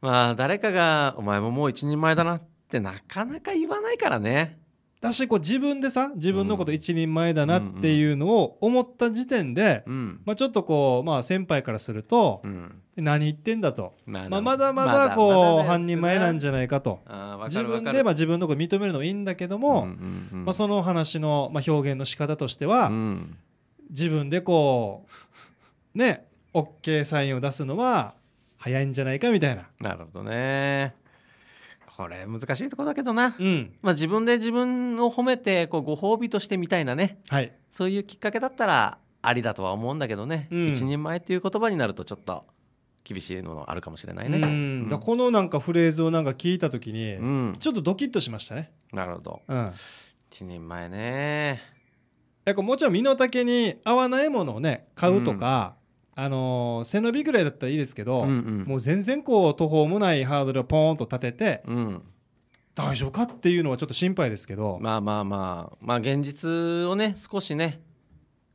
まあ誰かが「お前ももう一人前だな」ってなかなか言わないからねだしこう自分でさ自分のこと一人前だなっていうのを思った時点で、うん、まあ、ちょっとこう、まあ、先輩からすると、うん、何言ってんだと、まあ、まあ、まだまだこう、まま半人前なんじゃないかと自分でまあ自分のこと認めるのいいんだけども、うんうんうん、まあ、その話の、まあ、表現の仕方としては、うん、自分でこうね OK サインを出すのは早いんじゃないかみたいな。なるほどねこれ難しいとこだけどな、うん、まあ、自分で自分を褒めてこうご褒美としてみたいなね、はい、そういうきっかけだったらありだとは思うんだけどね、うん、一人前っていう言葉になるとちょっと厳しいのあるかもしれないね、うん、このなんかフレーズをなんか聞いた時に、ちょっとドキッとしましたねなるほど、うん、一人前ねもちろん身の丈に合わないものをね買うとか、あのー、背伸びぐらいだったらいいですけど、うんうん、もう全然こう途方もないハードルをポーンと立てて、うん、大丈夫かっていうのはちょっと心配ですけどまあまあまあまあ現実をね少しね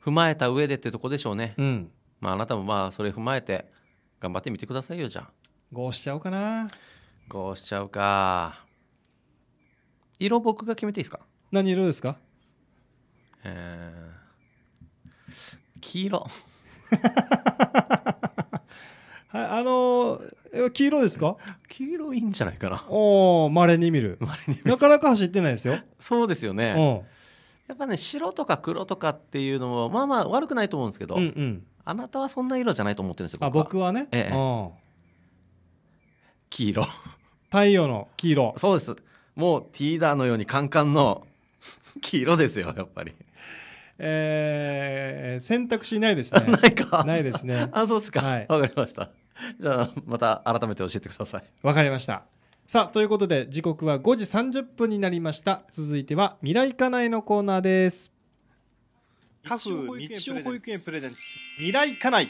踏まえた上でってとこでしょうね、うん、まああなたもまあそれ踏まえて頑張ってみてくださいよじゃあゴしちゃおうかなこうしちゃうか色僕が決めていいですか何色ですかえー、黄色 はい、あのー、黄色ですか黄色いいんじゃないかな。おお、れに見る。れに見る。なかなか走ってないですよ。そうですよね。やっぱね、白とか黒とかっていうのも、まあまあ悪くないと思うんですけど、うんうん、あなたはそんな色じゃないと思ってるんですよ、僕は。僕はね。ええ。黄色。太陽の黄色。そうです。もうティーダーのようにカンカンの黄色ですよ、やっぱり。えー、選択肢ないですね。ないか。ないですね。あ、そうですか。はい。わかりました。じゃあ、また改めて教えてください。わかりました。さあ、ということで、時刻は5時30分になりました。続いては、未来かなえのコーナーです。カフ日曜保育園プレゼンツ、未来かなえ。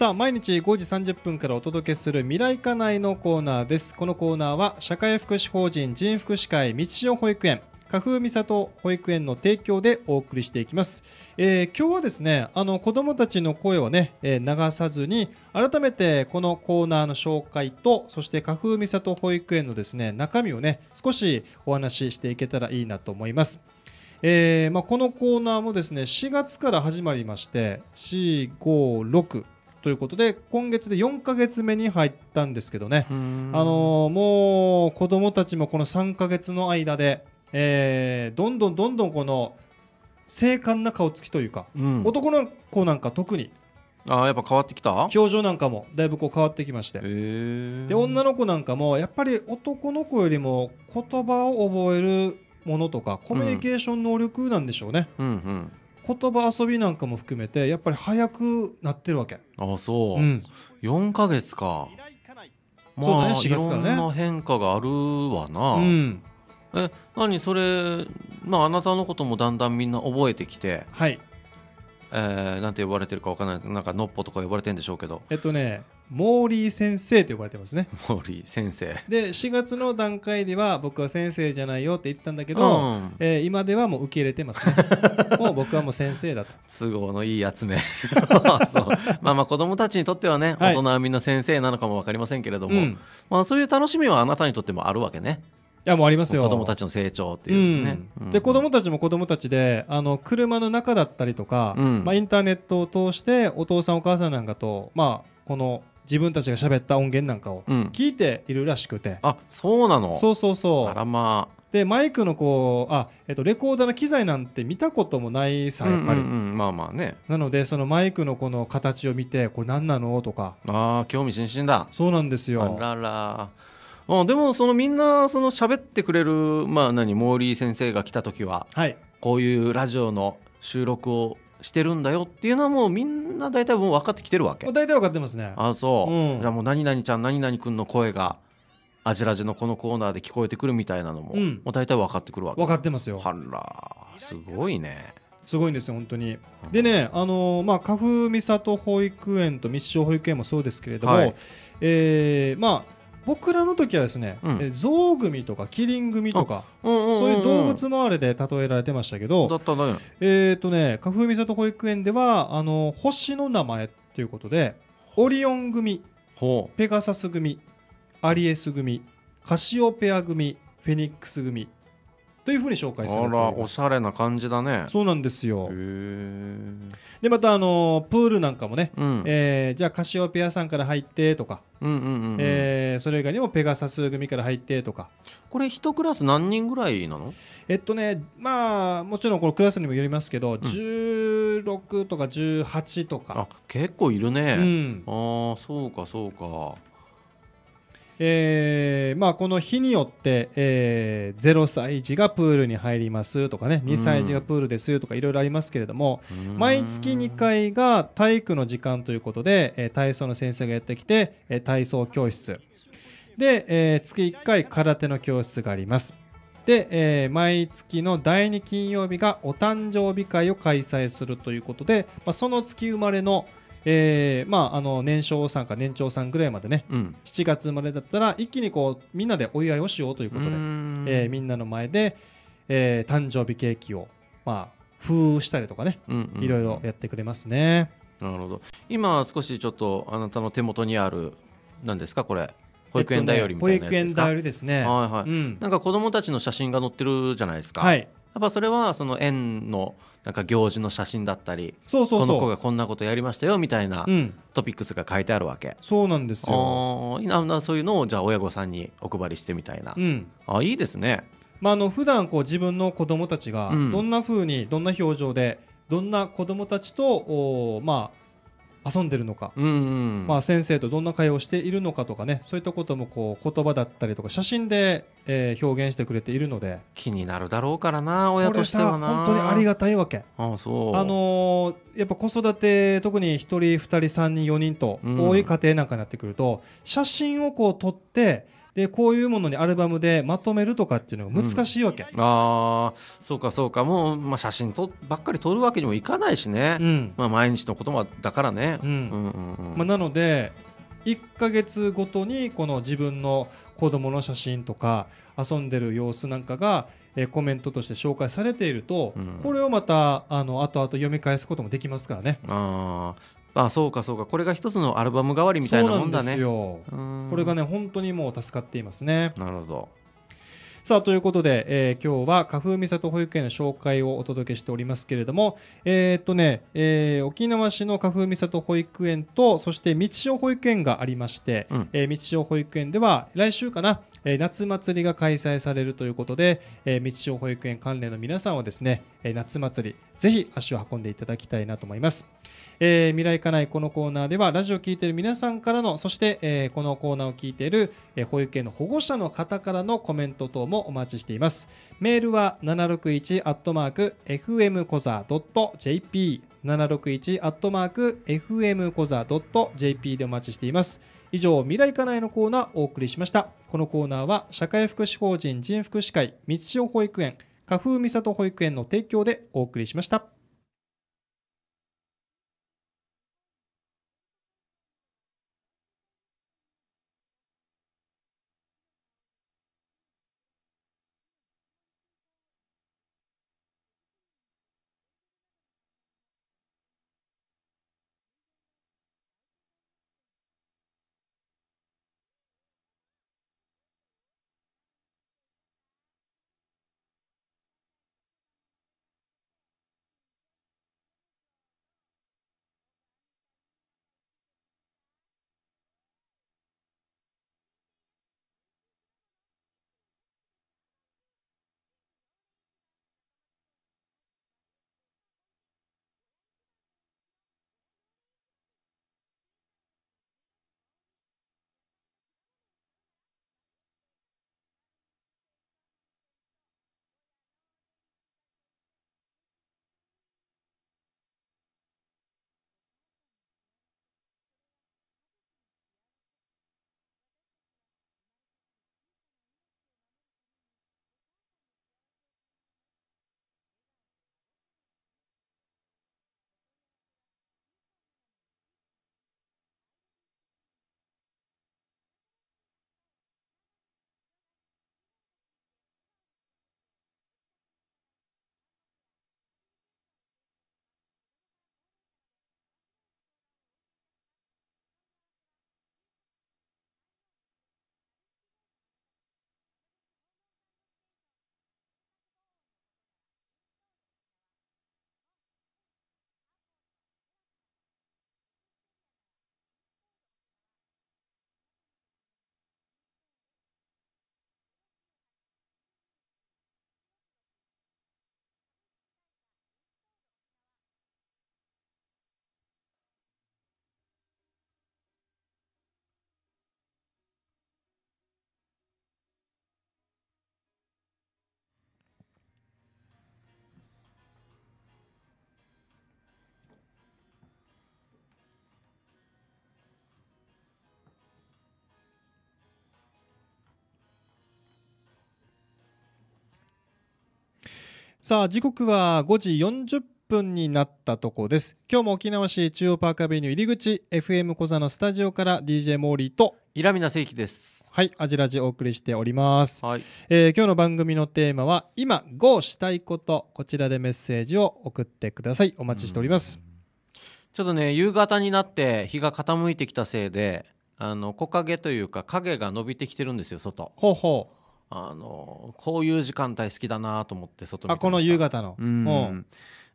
さあ毎日5時30分からお届けする未来課内のコーナーですこのコーナーは社会福祉法人人福祉会道代保育園花風美里保育園の提供でお送りしていきます、えー、今日はですねあの子どもたちの声をね、えー、流さずに改めてこのコーナーの紹介とそして花風美里保育園のですね中身をね少しお話ししていけたらいいなと思いますえーまあ、このコーナーもですね4月から始まりまして456ということで今月で4か月目に入ったんですけどね、あのもう子どもたちもこの3か月の間で、えー、どんどんどんどんこの精悍な顔つきというか、うん、男の子なんか特にあやっぱ変わってきた表情なんかもだいぶこう変わってきましてで女の子なんかもやっぱり男の子よりも言葉を覚えるものとかコミュニケーション能力なんでしょうね、うんうんうん言葉遊びなんかも含めてやっぱり早くなってるわけああそう、うん、4か月かまあ、ね、4月からねいろんな変化があるわな、うん、え何それ、まあ、あなたのこともだんだんみんな覚えてきてはいえー、なんて呼ばれてるかわからないなんかのっぽとか呼ばれてんでしょうけどえっとねモーリー先生と呼ばれてますねモーリー先生で4月の段階では僕は先生じゃないよって言ってたんだけど、うんえー今ではもう受け入れてますね もう僕はもう先生だと都合のいい集め そうまあまあ子供たちにとってはね、大人はみんな先生なのかも分かりませんけれども、うんまあ、そういう楽しみはあなたにとってもあるわけねいやもうありますよ子供たちの成長っていうね、うんで子供たちも子供たちであの車の中だったりとか、うんまあ、インターネットを通してお父さんお母さんなんかと、まあ、この自分たちが喋った音源なんかを聞いているらしくて、うん、あそうなのそうそうそうあらまあでマイクのこうあ、えっと、レコーダーの機材なんて見たこともないさやっぱり、うんうんうん、まあまあねなのでそのマイクのこの形を見てこれ何なのとかああ興味津々だそうなんですよあららあでもそのみんなその喋ってくれるまあ何モーリー先生が来た時は、はい、こういうラジオの収録をしてるんだよっていうのはもうみんな大体もう分かってきてるわけ大体分かってますねあそう、うん、じゃあもう何々ちゃん何々くんの声があじらじのこのコーナーで聞こえてくるみたいなのも、うん、もう大体分かってくるわけ分かってますよあらすごいねすごいんですよ本当に、うん、でねあのー、まあ花粉三郷保育園と密集保育園もそうですけれども、はい、えー、まあ僕らの時はですね、うん、組とかキリン組とか、そういう動物のあれで例えられてましたけど、だったね。えっ、ー、とね、花粉みと保育園では、あの、星の名前っていうことで、オリオン組、ペガサス組、アリエス組、カシオペア組、フェニックス組、というふうに紹介されていますあらおしゃれな感じだねそうなんですよでまたあのプールなんかもね、うん、えー、じゃあカシオペアさんから入ってとか、えそれ以外にもペガサス組から入ってとかこれ一クラス何人ぐらいなのえっとねまあもちろんこのクラスにもよりますけど、うん、16とか18とかあ結構いるね、うん、ああそうかそうかえーまあ、この日によって、えー、0歳児がプールに入りますとかね2歳児がプールですとかいろいろありますけれども、うん、毎月2回が体育の時間ということで、えー、体操の先生がやってきて、えー、体操教室で、えー、月1回空手の教室がありますで、えー、毎月の第2金曜日がお誕生日会を開催するということで、まあ、その月生まれの「えー、まああの年少さんか年長さんぐらいまでね、うん、7月生まれだったら一気にこうみんなでお祝いをしようということで、ーえー、みんなの前で、えー、誕生日ケーキをまあ封したりとかね、いろいろやってくれますね。なるほど。今少しちょっとあなたの手元にある何ですかこれ。保育園だよりみたいな、えっとね、保育園だよりですね。はいはい。うん、なんか子供たちの写真が載ってるじゃないですか。はい。っぱそれはその園のなんか行事の写真だったりそうそうこの子がこんなことやりましたよみたいなトピックスが書いてあるわけ、そうなんですよあそういうのをじゃあ親御さんにお配りしてみたいな、うん、あいいですね、まあ、あの普段こう自分の子供たちがどんなふうにどんな表情でどんな子供たちと、おまあ遊んでるのか、うんうん、まあ、先生とどんな会話をしているのかとかねそういったこともこう言葉だったりとか写真で、えー、表現してくれているので気になるだろうからな親としてはな本当にありがたいわけあそう、あのー、やっぱ子育て特に1人2人3人4人と多い家庭なんかになってくると、うん、写真をこう撮ってでこういうものにアルバムでまとめるとかっていうのが難しいわけ、うん、ああそうかそうかもう、まあ、写真とばっかり撮るわけにもいかないしね、うん、まあ、毎日の言葉だからね、まあ、なので1か月ごとにこの自分の子供の写真とか遊んでる様子なんかが、えー、コメントとして紹介されていると、うん、これをまたあの後々読み返すこともできますからね。ああそうかそうかこれが一つのアルバム代わりみたいなもんだねこれがね本当にもう助かっていますねなるほどさあということで、えー、今日は花粉ミサと保育園の紹介をお届けしておりますけれども、えー、っとねえー、沖縄市の花粉ミサと保育園とそして道潮保育園がありまして、うん、え道潮保育園では来週かな、え夏祭りが開催されるということで、えー、道町保育園関連の皆さんはですね、え夏祭りぜひ足を運んでいただきたいなと思います、えー、未来家内このコーナーではラジオを聴いている皆さんからのそして、えー、このコーナーを聞いている、え保育園の保護者の方からのコメント等もお待ちしていますメールは 761-fmcoza.jp 761-fmcoza.jp でお待ちしています。以上未来課内のコーナーをお送りしましたこのコーナーは社会福祉法人人福祉会道代保育園花風美里保育園の提供でお送りしましたさあ時刻は5時40分になったとこです今日も沖縄市中央パークアベニュー入り口 FM 小座のスタジオから DJ モーリーとイラミナセイキですはいアジラジお送りしております、はいえー、今日の番組のテーマは今 GO したいことこちらでメッセージを送ってくださいお待ちしておりますちょっとね夕方になって日が傾いてきたせいであの木陰というか影が伸びてきてるんですよ外ほうほうあのこういう時間帯好きだなと思って外見てあこの夕方のうん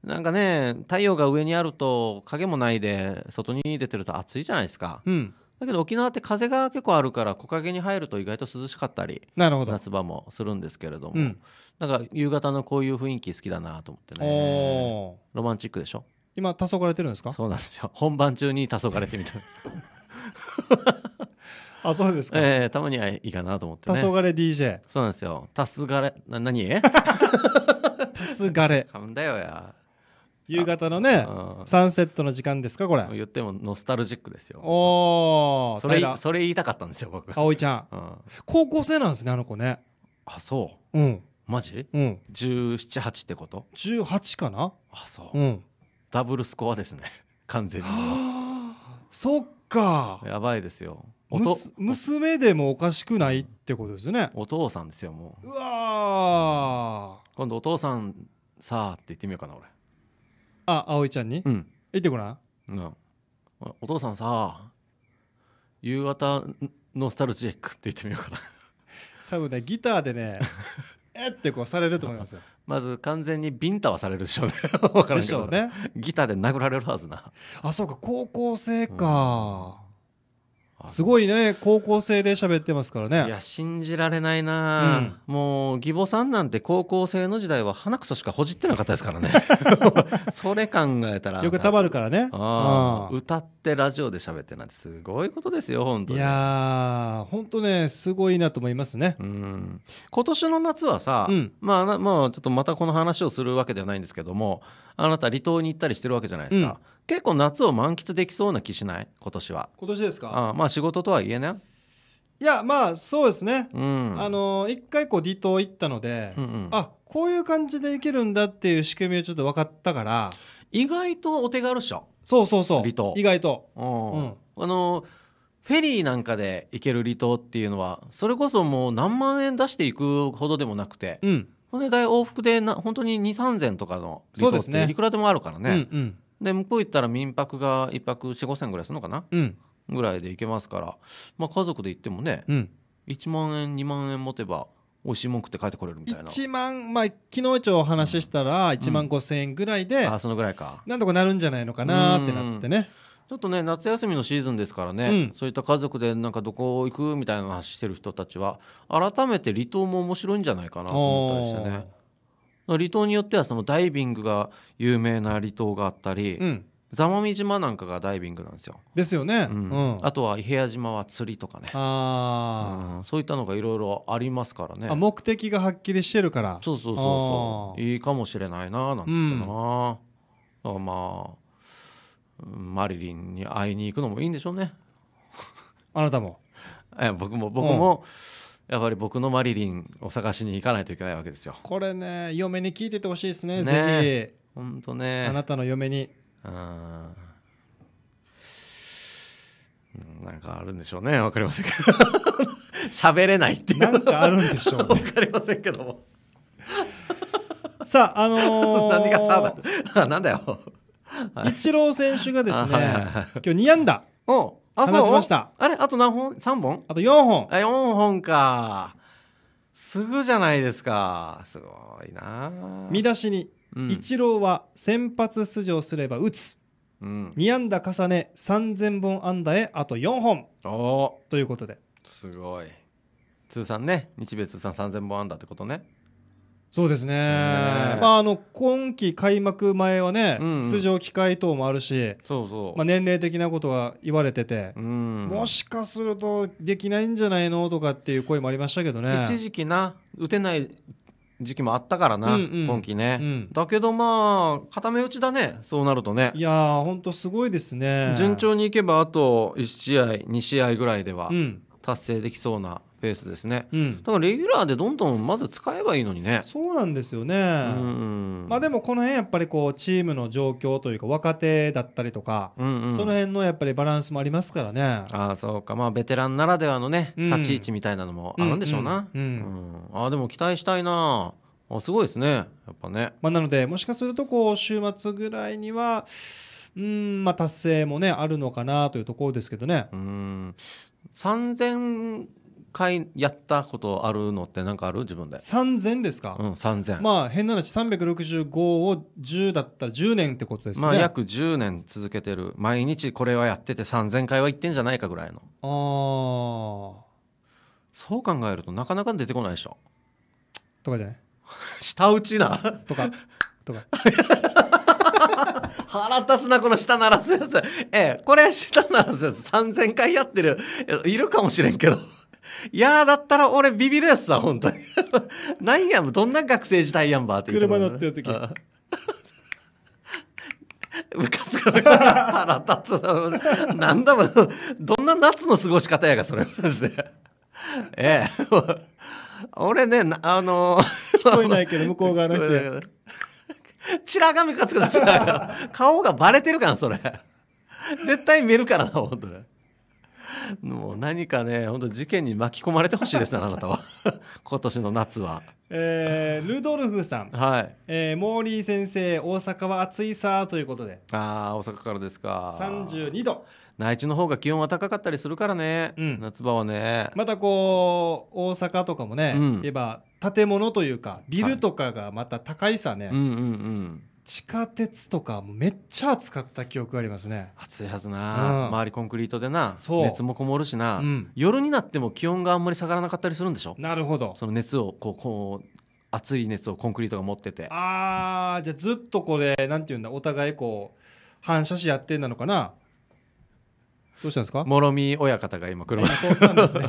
なんかね太陽が上にあると影もないで外に出てると暑いじゃないですか、うん、だけど沖縄って風が結構あるから木陰に入ると意外と涼しかったりなるほど夏場もするんですけれども、うん、なんか夕方のこういう雰囲気好きだなと思ってねロマンチックでしょ今黄昏れてるんですかそうなんですよ本番中に黄昏れてみたんですあそうですか、えー、たまにはいいかなと思ってね黄昏 DJ そうなんですよ黄昏な何黄昏か んだよや夕方のね、サンセットの時間ですかこれ言ってもノスタルジックですよおおそれそれ言いたかったんですよ僕葵ちゃん、うん、高校生なんですねあの子ねあそううんマジ、うん、?178 ってこと18かなあそう、うん、ダブルスコアですね完全に そっかやばいですよ娘でもおかしくないってことですねお父さんですよもううわ今度お父さんさあって言ってみようかな俺あ葵ちゃんに、うん言ってごらんうんお父さんさ夕方ノスタルジックって言ってみようかな多分ねギターでね えってこうされると思いますよ まず完全にビンタはされるでしょうね分 かるでしょうねギターで殴られるはずなあそうか高校生か、すごいね高校生で喋ってますからねいや信じられないな、うん、もう義母さんなんて高校生の時代は鼻くそしかほじってなかったですからね それ考えたらよくたばるからねうん、歌ってラジオで喋ってなんてすごいことですよ本当にいや本当ねすごいなと思いますねうん今年の夏はさ、うん、まあまあちょっとまたこの話をするわけではないんですけどもあなた離島に行ったりしてるわけじゃないですか、うん、結構夏を満喫できそうな気しない今年は今年ですかあまあ仕事とは言えねいやまあそうですね、うん、あの一回こう離島行ったので、うんうん、あこういう感じで行けるんだっていう仕組みをちょっと分かったから意外とお手軽っしょそうそうそう離島意外と、うん、あのフェリーなんかで行ける離島っていうのはそれこそもう何万円出していくほどでもなくて、うん、こ代往復でな本当に2 3 0 0とかの離島っていくらでもあるからね、うん、で向こう行ったら民泊が1泊4 5 0 0 0ぐらいするのかな、うん、ぐらいで行けますから、まあ、家族で行ってもね、うん、1万円2万円持てば美味しいもん食って帰ってこれるみたいな1万まあ昨日一応お話ししたら1万5千円ぐらいで、うん、あそのぐらいかなんとかなるんじゃないのかなってなってね、ちょっとね夏休みのシーズンですからね、うん、そういった家族でなんかどこ行くみたいな話してる人たちは改めて離島も面白いんじゃないかなと思ったりしてね離島によってはそのダイビングが有名な離島があったり、うん、座間味島なんかがダイビングなんですよ。ですよね。うん、あとは伊平屋島は釣りとかねあ、うん、そういったのがいろいろありますからね目的がはっきりしてるからそうそうそうそういいかもしれないななんつってな、だからまあマリリンに会いに行くのもいいんでしょうねあなたも え僕も僕も、やっぱり僕のマリリンを探しに行かないといけないわけですよこれね嫁に聞いててほしいですねねぜひ本当ねあなたの嫁にうんなんかあるんでしょうねわかりませんけど 喋れないっていうなんかあるんでしょうねわかりませんけどもさああのー、何がさあだなんだよイチロー選手がですね、はいはい今日2安打放ちました。あれあと何本 ?3 本あと4本。あ、4本か。すぐじゃないですか。すごいな。見出しに、うん、イチローは先発出場すれば打つ。うん、2安打重ね3000本安打へあと4本ということですごい通算ね日米通算3000本安打ってことねそうですね、まあ、あの今季開幕前はね、うんうん、出場機会等もあるしそうそう、まあ、年齢的なことは言われてて、うん、もしかするとできないんじゃないのとかっていう声もありましたけどね一時期な打てない時期もあったからな、うんうん、今季ね、うん、だけどまあ固め打ちだねそうなるとねいやーほんすごいですね順調にいけばあと1試合2試合ぐらいでは達成できそうなペースですね、うん、だからレギュラーでどんどんまず使えばいいのにねそうなんですよね、まあ、でもこの辺やっぱりこうチームの状況というか若手だったりとか、うんうん、その辺のやっぱりバランスもありますからねああそうかまあベテランならではのね立ち位置みたいなのもあるんでしょうな、うん、あでも期待したいなあすごいですねやっぱね、まあ、なのでもしかするとこう週末ぐらいにはうんまあ達成もねあるのかなというところですけどねうん3000回やったことあるのって何かある自分で3000ですか、うん、3000まあ変な話365を10だったら10年ってことですねまあ約10年続けてる毎日これはやってて3000回は行ってんじゃないかぐらいのああそう考えるとなかなか出てこないでしょとかじゃない舌 打ちなとかとか 腹立つなこの舌鳴らすやつええこれ舌鳴らすやつ3000回やってるいるかもしれんけどいやーだったら俺ビビるやつだ本当になん やどんな学生時代やんばって車乗ってる時ムカつく腹立つななんだもう、どんな夏の過ごし方やがそれマジでええ俺ねあのー、聞こえないけど向こう側の人白 がムカつくな白が。顔がバレてるからそれ絶対見るからな本当に もう何かね本当事件に巻き込まれてほしいですね あなたは 今年の夏は、えー、ルドルフさん、はいえー、モーリー先生大阪は暑いさということでああ大阪からですか32度内地の方が気温は高かったりするからね、うん、夏場はねまたこう大阪とかもね、うん、言えば建物というかビルとかがまた高いさね、はい、うんうんうん地下鉄とかめっちゃ暑かった記憶ありますね暑いはずな、うん、周りコンクリートでな熱もこもるしな、うん、夜になっても気温があんまり下がらなかったりするんでしょなるほどその熱をこうこう熱い熱をコンクリートが持っててああじゃあずっとこれなんていうんだお互いこう反射しやってんなのかなどうしたんですか諸見親方が今車通ったんですね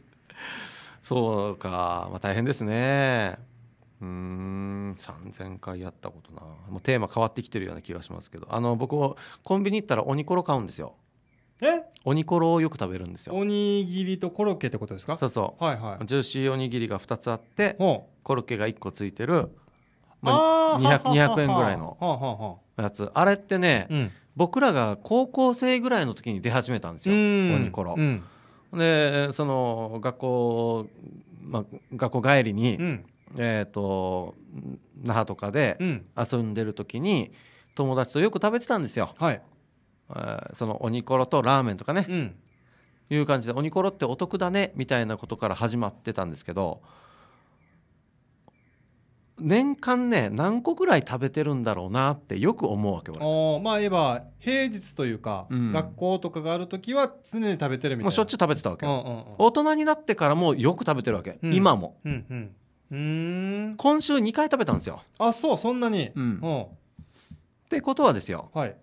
そうか、まあ、大変ですねうん3000回やったことなもうテーマ変わってきてるような気がしますけどあの僕コンビニ行ったら鬼ころ買うんですよえおにころをよく食べるんですよおにぎりとコロッケってことですかそうそうはいはいジューシーおにぎりが2つあってコロッケが1個ついてる、まあ、あ 200, 200, 円ぐらいの やつあれってね、うん、僕らが高校生ぐらいの時に出始めたんですよおにころ、うん、でその学校、まあ、学校帰りに、うんえーと、那覇とかで遊んでる時に、友達とよく食べてたんですよ、はい、えー、その鬼ころとラーメンとかね、うん、いう感じで鬼ころってお得だねみたいなことから始まってたんですけど年間ね何個ぐらい食べてるんだろうなってよく思うわけ俺まあいえば平日というか、うん、学校とかがある時は常に食べてるみたいなもうしょっちゅう食べてたわけ、うんうんうん、大人になってからもよく食べてるわけ、うん、今も、うんうん、うん今週2回食べたんですよあそうそんなにうんってことはですよはい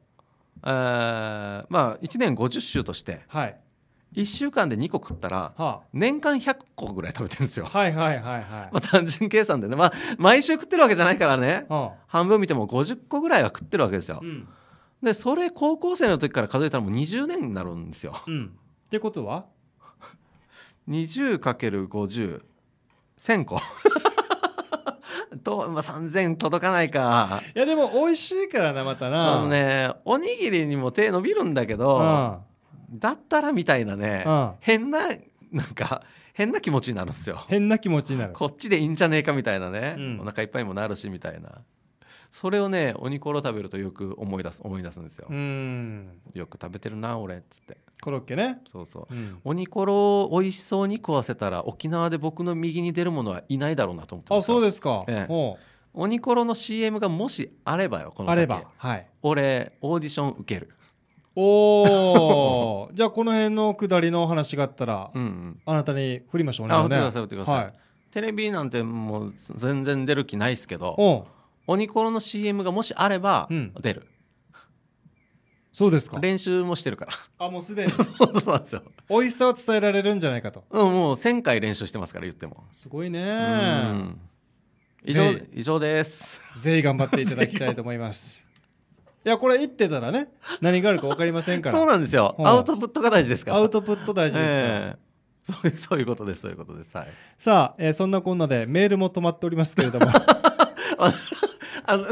えー、まあ1年50週としてはい1週間で2個食ったらは年間100個ぐらい食べてるんですよはいはいはいはい まあ、単純計算でね、まあ、毎週食ってるわけじゃないからねは半分見ても50個ぐらいは食ってるわけですようんでそれ高校生の時から数えたらもう20年になるんですようんってことは 20×50 1000個 と、まあ、3000届かないかいやでも美味しいからなまたなあのねおにぎりにも手伸びるんだけど、うん、だったらみたいなね、うん、変ななんか変な気持ちになるんですよ変な気持ちになるこっちでいいんじゃねえかみたいなね、うん、お腹いっぱいもなるしみたいなそれをねおにころ食べるとよく思い出す思い出すんですよよく食べてるな俺っつってコロッケねそうそう、うん、おにころを美味しそうに食わせたら沖縄で僕の右に出るものはいないだろうなと思ってあそうですか、ええ、おにころの CM がもしあればよこの先あれば、はい、俺オーディション受けるおお じゃあこの辺のくだりの話があったら、うんうん、あなたに振りましょうねあ振ってください振ってください、はい、テレビなんてもう全然出る気ないっすけどお鬼ころの CM がもしあればうん出る、そうですか練習もしてるからあもうすでに そうなんですよ、美味しさを伝えられるんじゃないかとうん、もう1000回練習してますから言ってもすごいねうん以上以上ですぜひ頑張っていただきたいと思います いやこれ言ってたらね何があるか分かりませんからそうなんですよアウトプットが大事ですからアウトプット大事ですから、えそういうそういうことですそういうことですはいさあ、えーそんなこんなでメールも止まっておりますけれども あの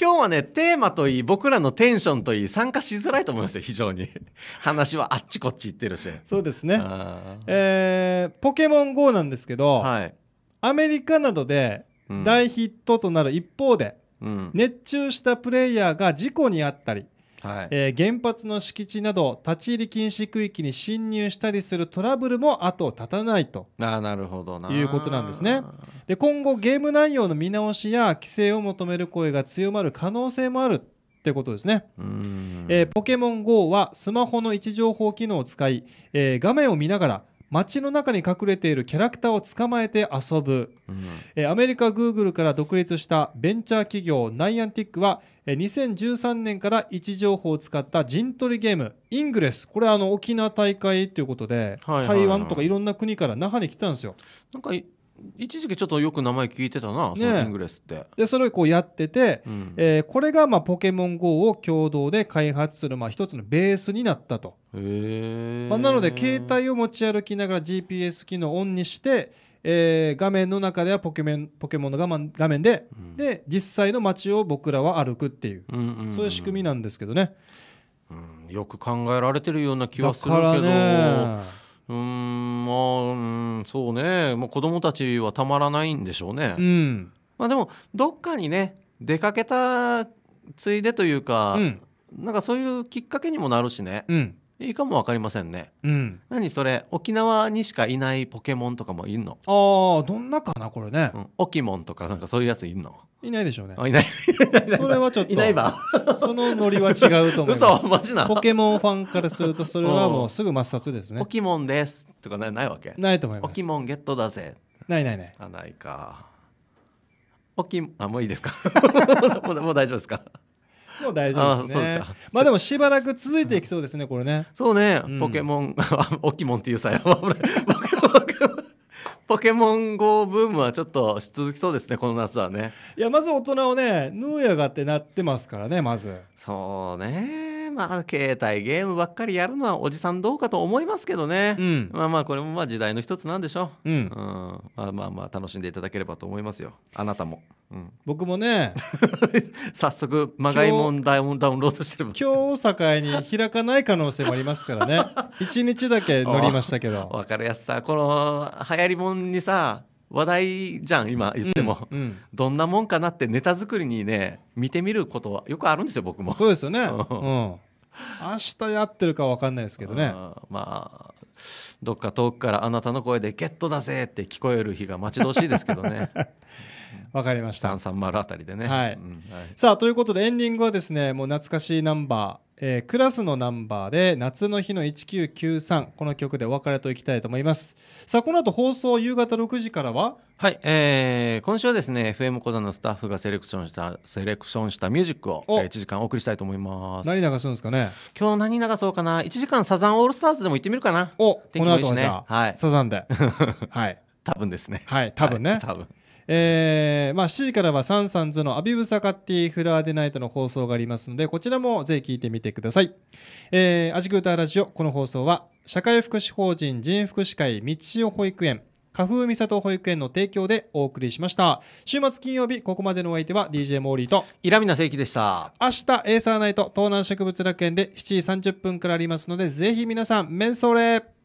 今日はねテーマといい僕らのテンションといい参加しづらいと思いますよ非常に 話はあっちこっち行ってるしそうですねえー、ポケモン GO なんですけど、はい、アメリカなどで大ヒットとなる一方で、うん、熱中したプレイヤーが事故に遭ったりはい、えー、原発の敷地など立ち入り禁止区域に侵入したりするトラブルも後を絶たないとあなるほどいうことなんですねで今後ゲーム内容の見直しや規制を求める声が強まる可能性もあるってことですね、えー、ポケモン GO はスマホの位置情報機能を使い、えー、画面を見ながら街の中に隠れているキャラクターを捕まえて遊ぶ、うん、えアメリカグーグルから独立したベンチャー企業ナイアンティックは2013年から位置情報を使った陣取りゲームイングレスこれあの沖縄大会ということで、はいはいはい、台湾とかいろんな国から那覇に来たんですよなんか一時期ちょっとよく名前聞いてたな、ね、そのイングレスって。でそれをこうやってて、うん、えー、これがまあポケモン GO を共同で開発するまあ一つのベースになったと。まあ、なので携帯を持ち歩きながら GPS 機能をオンにして、えー、画面の中ではポケモンポケモンの画面でうん、で実際の街を僕らは歩くっていう,、そういう仕組みなんですけどね、うん、よく考えられてるような気はするけど。うんまあ、うん、そうね、まあ、子供たちはたまらないんでしょうね、うん、まあ、でもどっかにね出かけたついでというか、うん、なんかそういうきっかけにもなるしね、うん、いいかもわかりませんね、うん、何それ沖縄にしかいないポケモンとかもいるのああどんなかなこれね、うん、オキモンとかなんかそういうやついんのいないでしょうねあいない それはちょっといないわ。そのノリは違うと思う。嘘 マジなポケモンファンからするとそれはもうすぐ抹殺ですね、うん、オキモンですとかないわけないと思いますオキモンゲットだぜないないないあないかオキあもういいですか もうもう大丈夫ですかもう大丈夫ですねまあでもしばらく続いていきそうですねこれねそうね、ポケモンオキもんっていうさ ポケモン GO ブームはちょっとし続きそうですねこの夏はねいやまず大人をねヌーヤがってなってますからねまずそうねまあ携帯ゲームばっかりやるのはおじさんどうかと思いますけどね、うん、まあまあこれもまあ時代の一つなんでしょう、うん、うん、まあまあまあ楽しんでいただければと思いますよあなたも、うん、僕もね 早速まがいもんダウンロードしてる今日を境に開かない可能性もありますからね1 日だけ乗りましたけど分かるやつさこの流行りもんにさ話題じゃん今言っても、うんうん、どんなもんかなってネタ作りにね見てみることはよくあるんですよ僕もそうですよね、うん、明日やってるか分かんないですけどねまあどっか遠くからあなたの声で「ゲットだぜ!」って聞こえる日が待ち遠しいですけどね。わかりました。330あたりでね。はい。うんはい、さあということでエンディングはですねもう懐かしいナンバーえー、クラスのナンバーで夏の日の1993この曲でお別れといきたいと思いますさあこの後放送夕方6時からははい、えー、今週はですね FM 小座のスタッフがセレクションしたセレクションしたミュージックを1時間お送りしたいと思います何流すんですかね今日何流そうかな1時間サザンオールスターズでも行ってみるかなお、ね、この後はじゃあ、はい、サザンで はい多分ですねはい多分ね、はい、多分えー、まあ、7時からはサンサンズのアビブサカッティフラーデナイトの放送がありますので、こちらもぜひ聞いてみてください。えー、アジクーターラジオ、この放送は、社会福祉法人人福祉会道代保育園、花風美里保育園の提供でお送りしました。週末金曜日、ここまでのお相手は DJ モーリーと、イラミナ正規でした。明日、エーサーナイト、東南植物楽園で7時30分からありますので、ぜひ皆さん、メンソーレ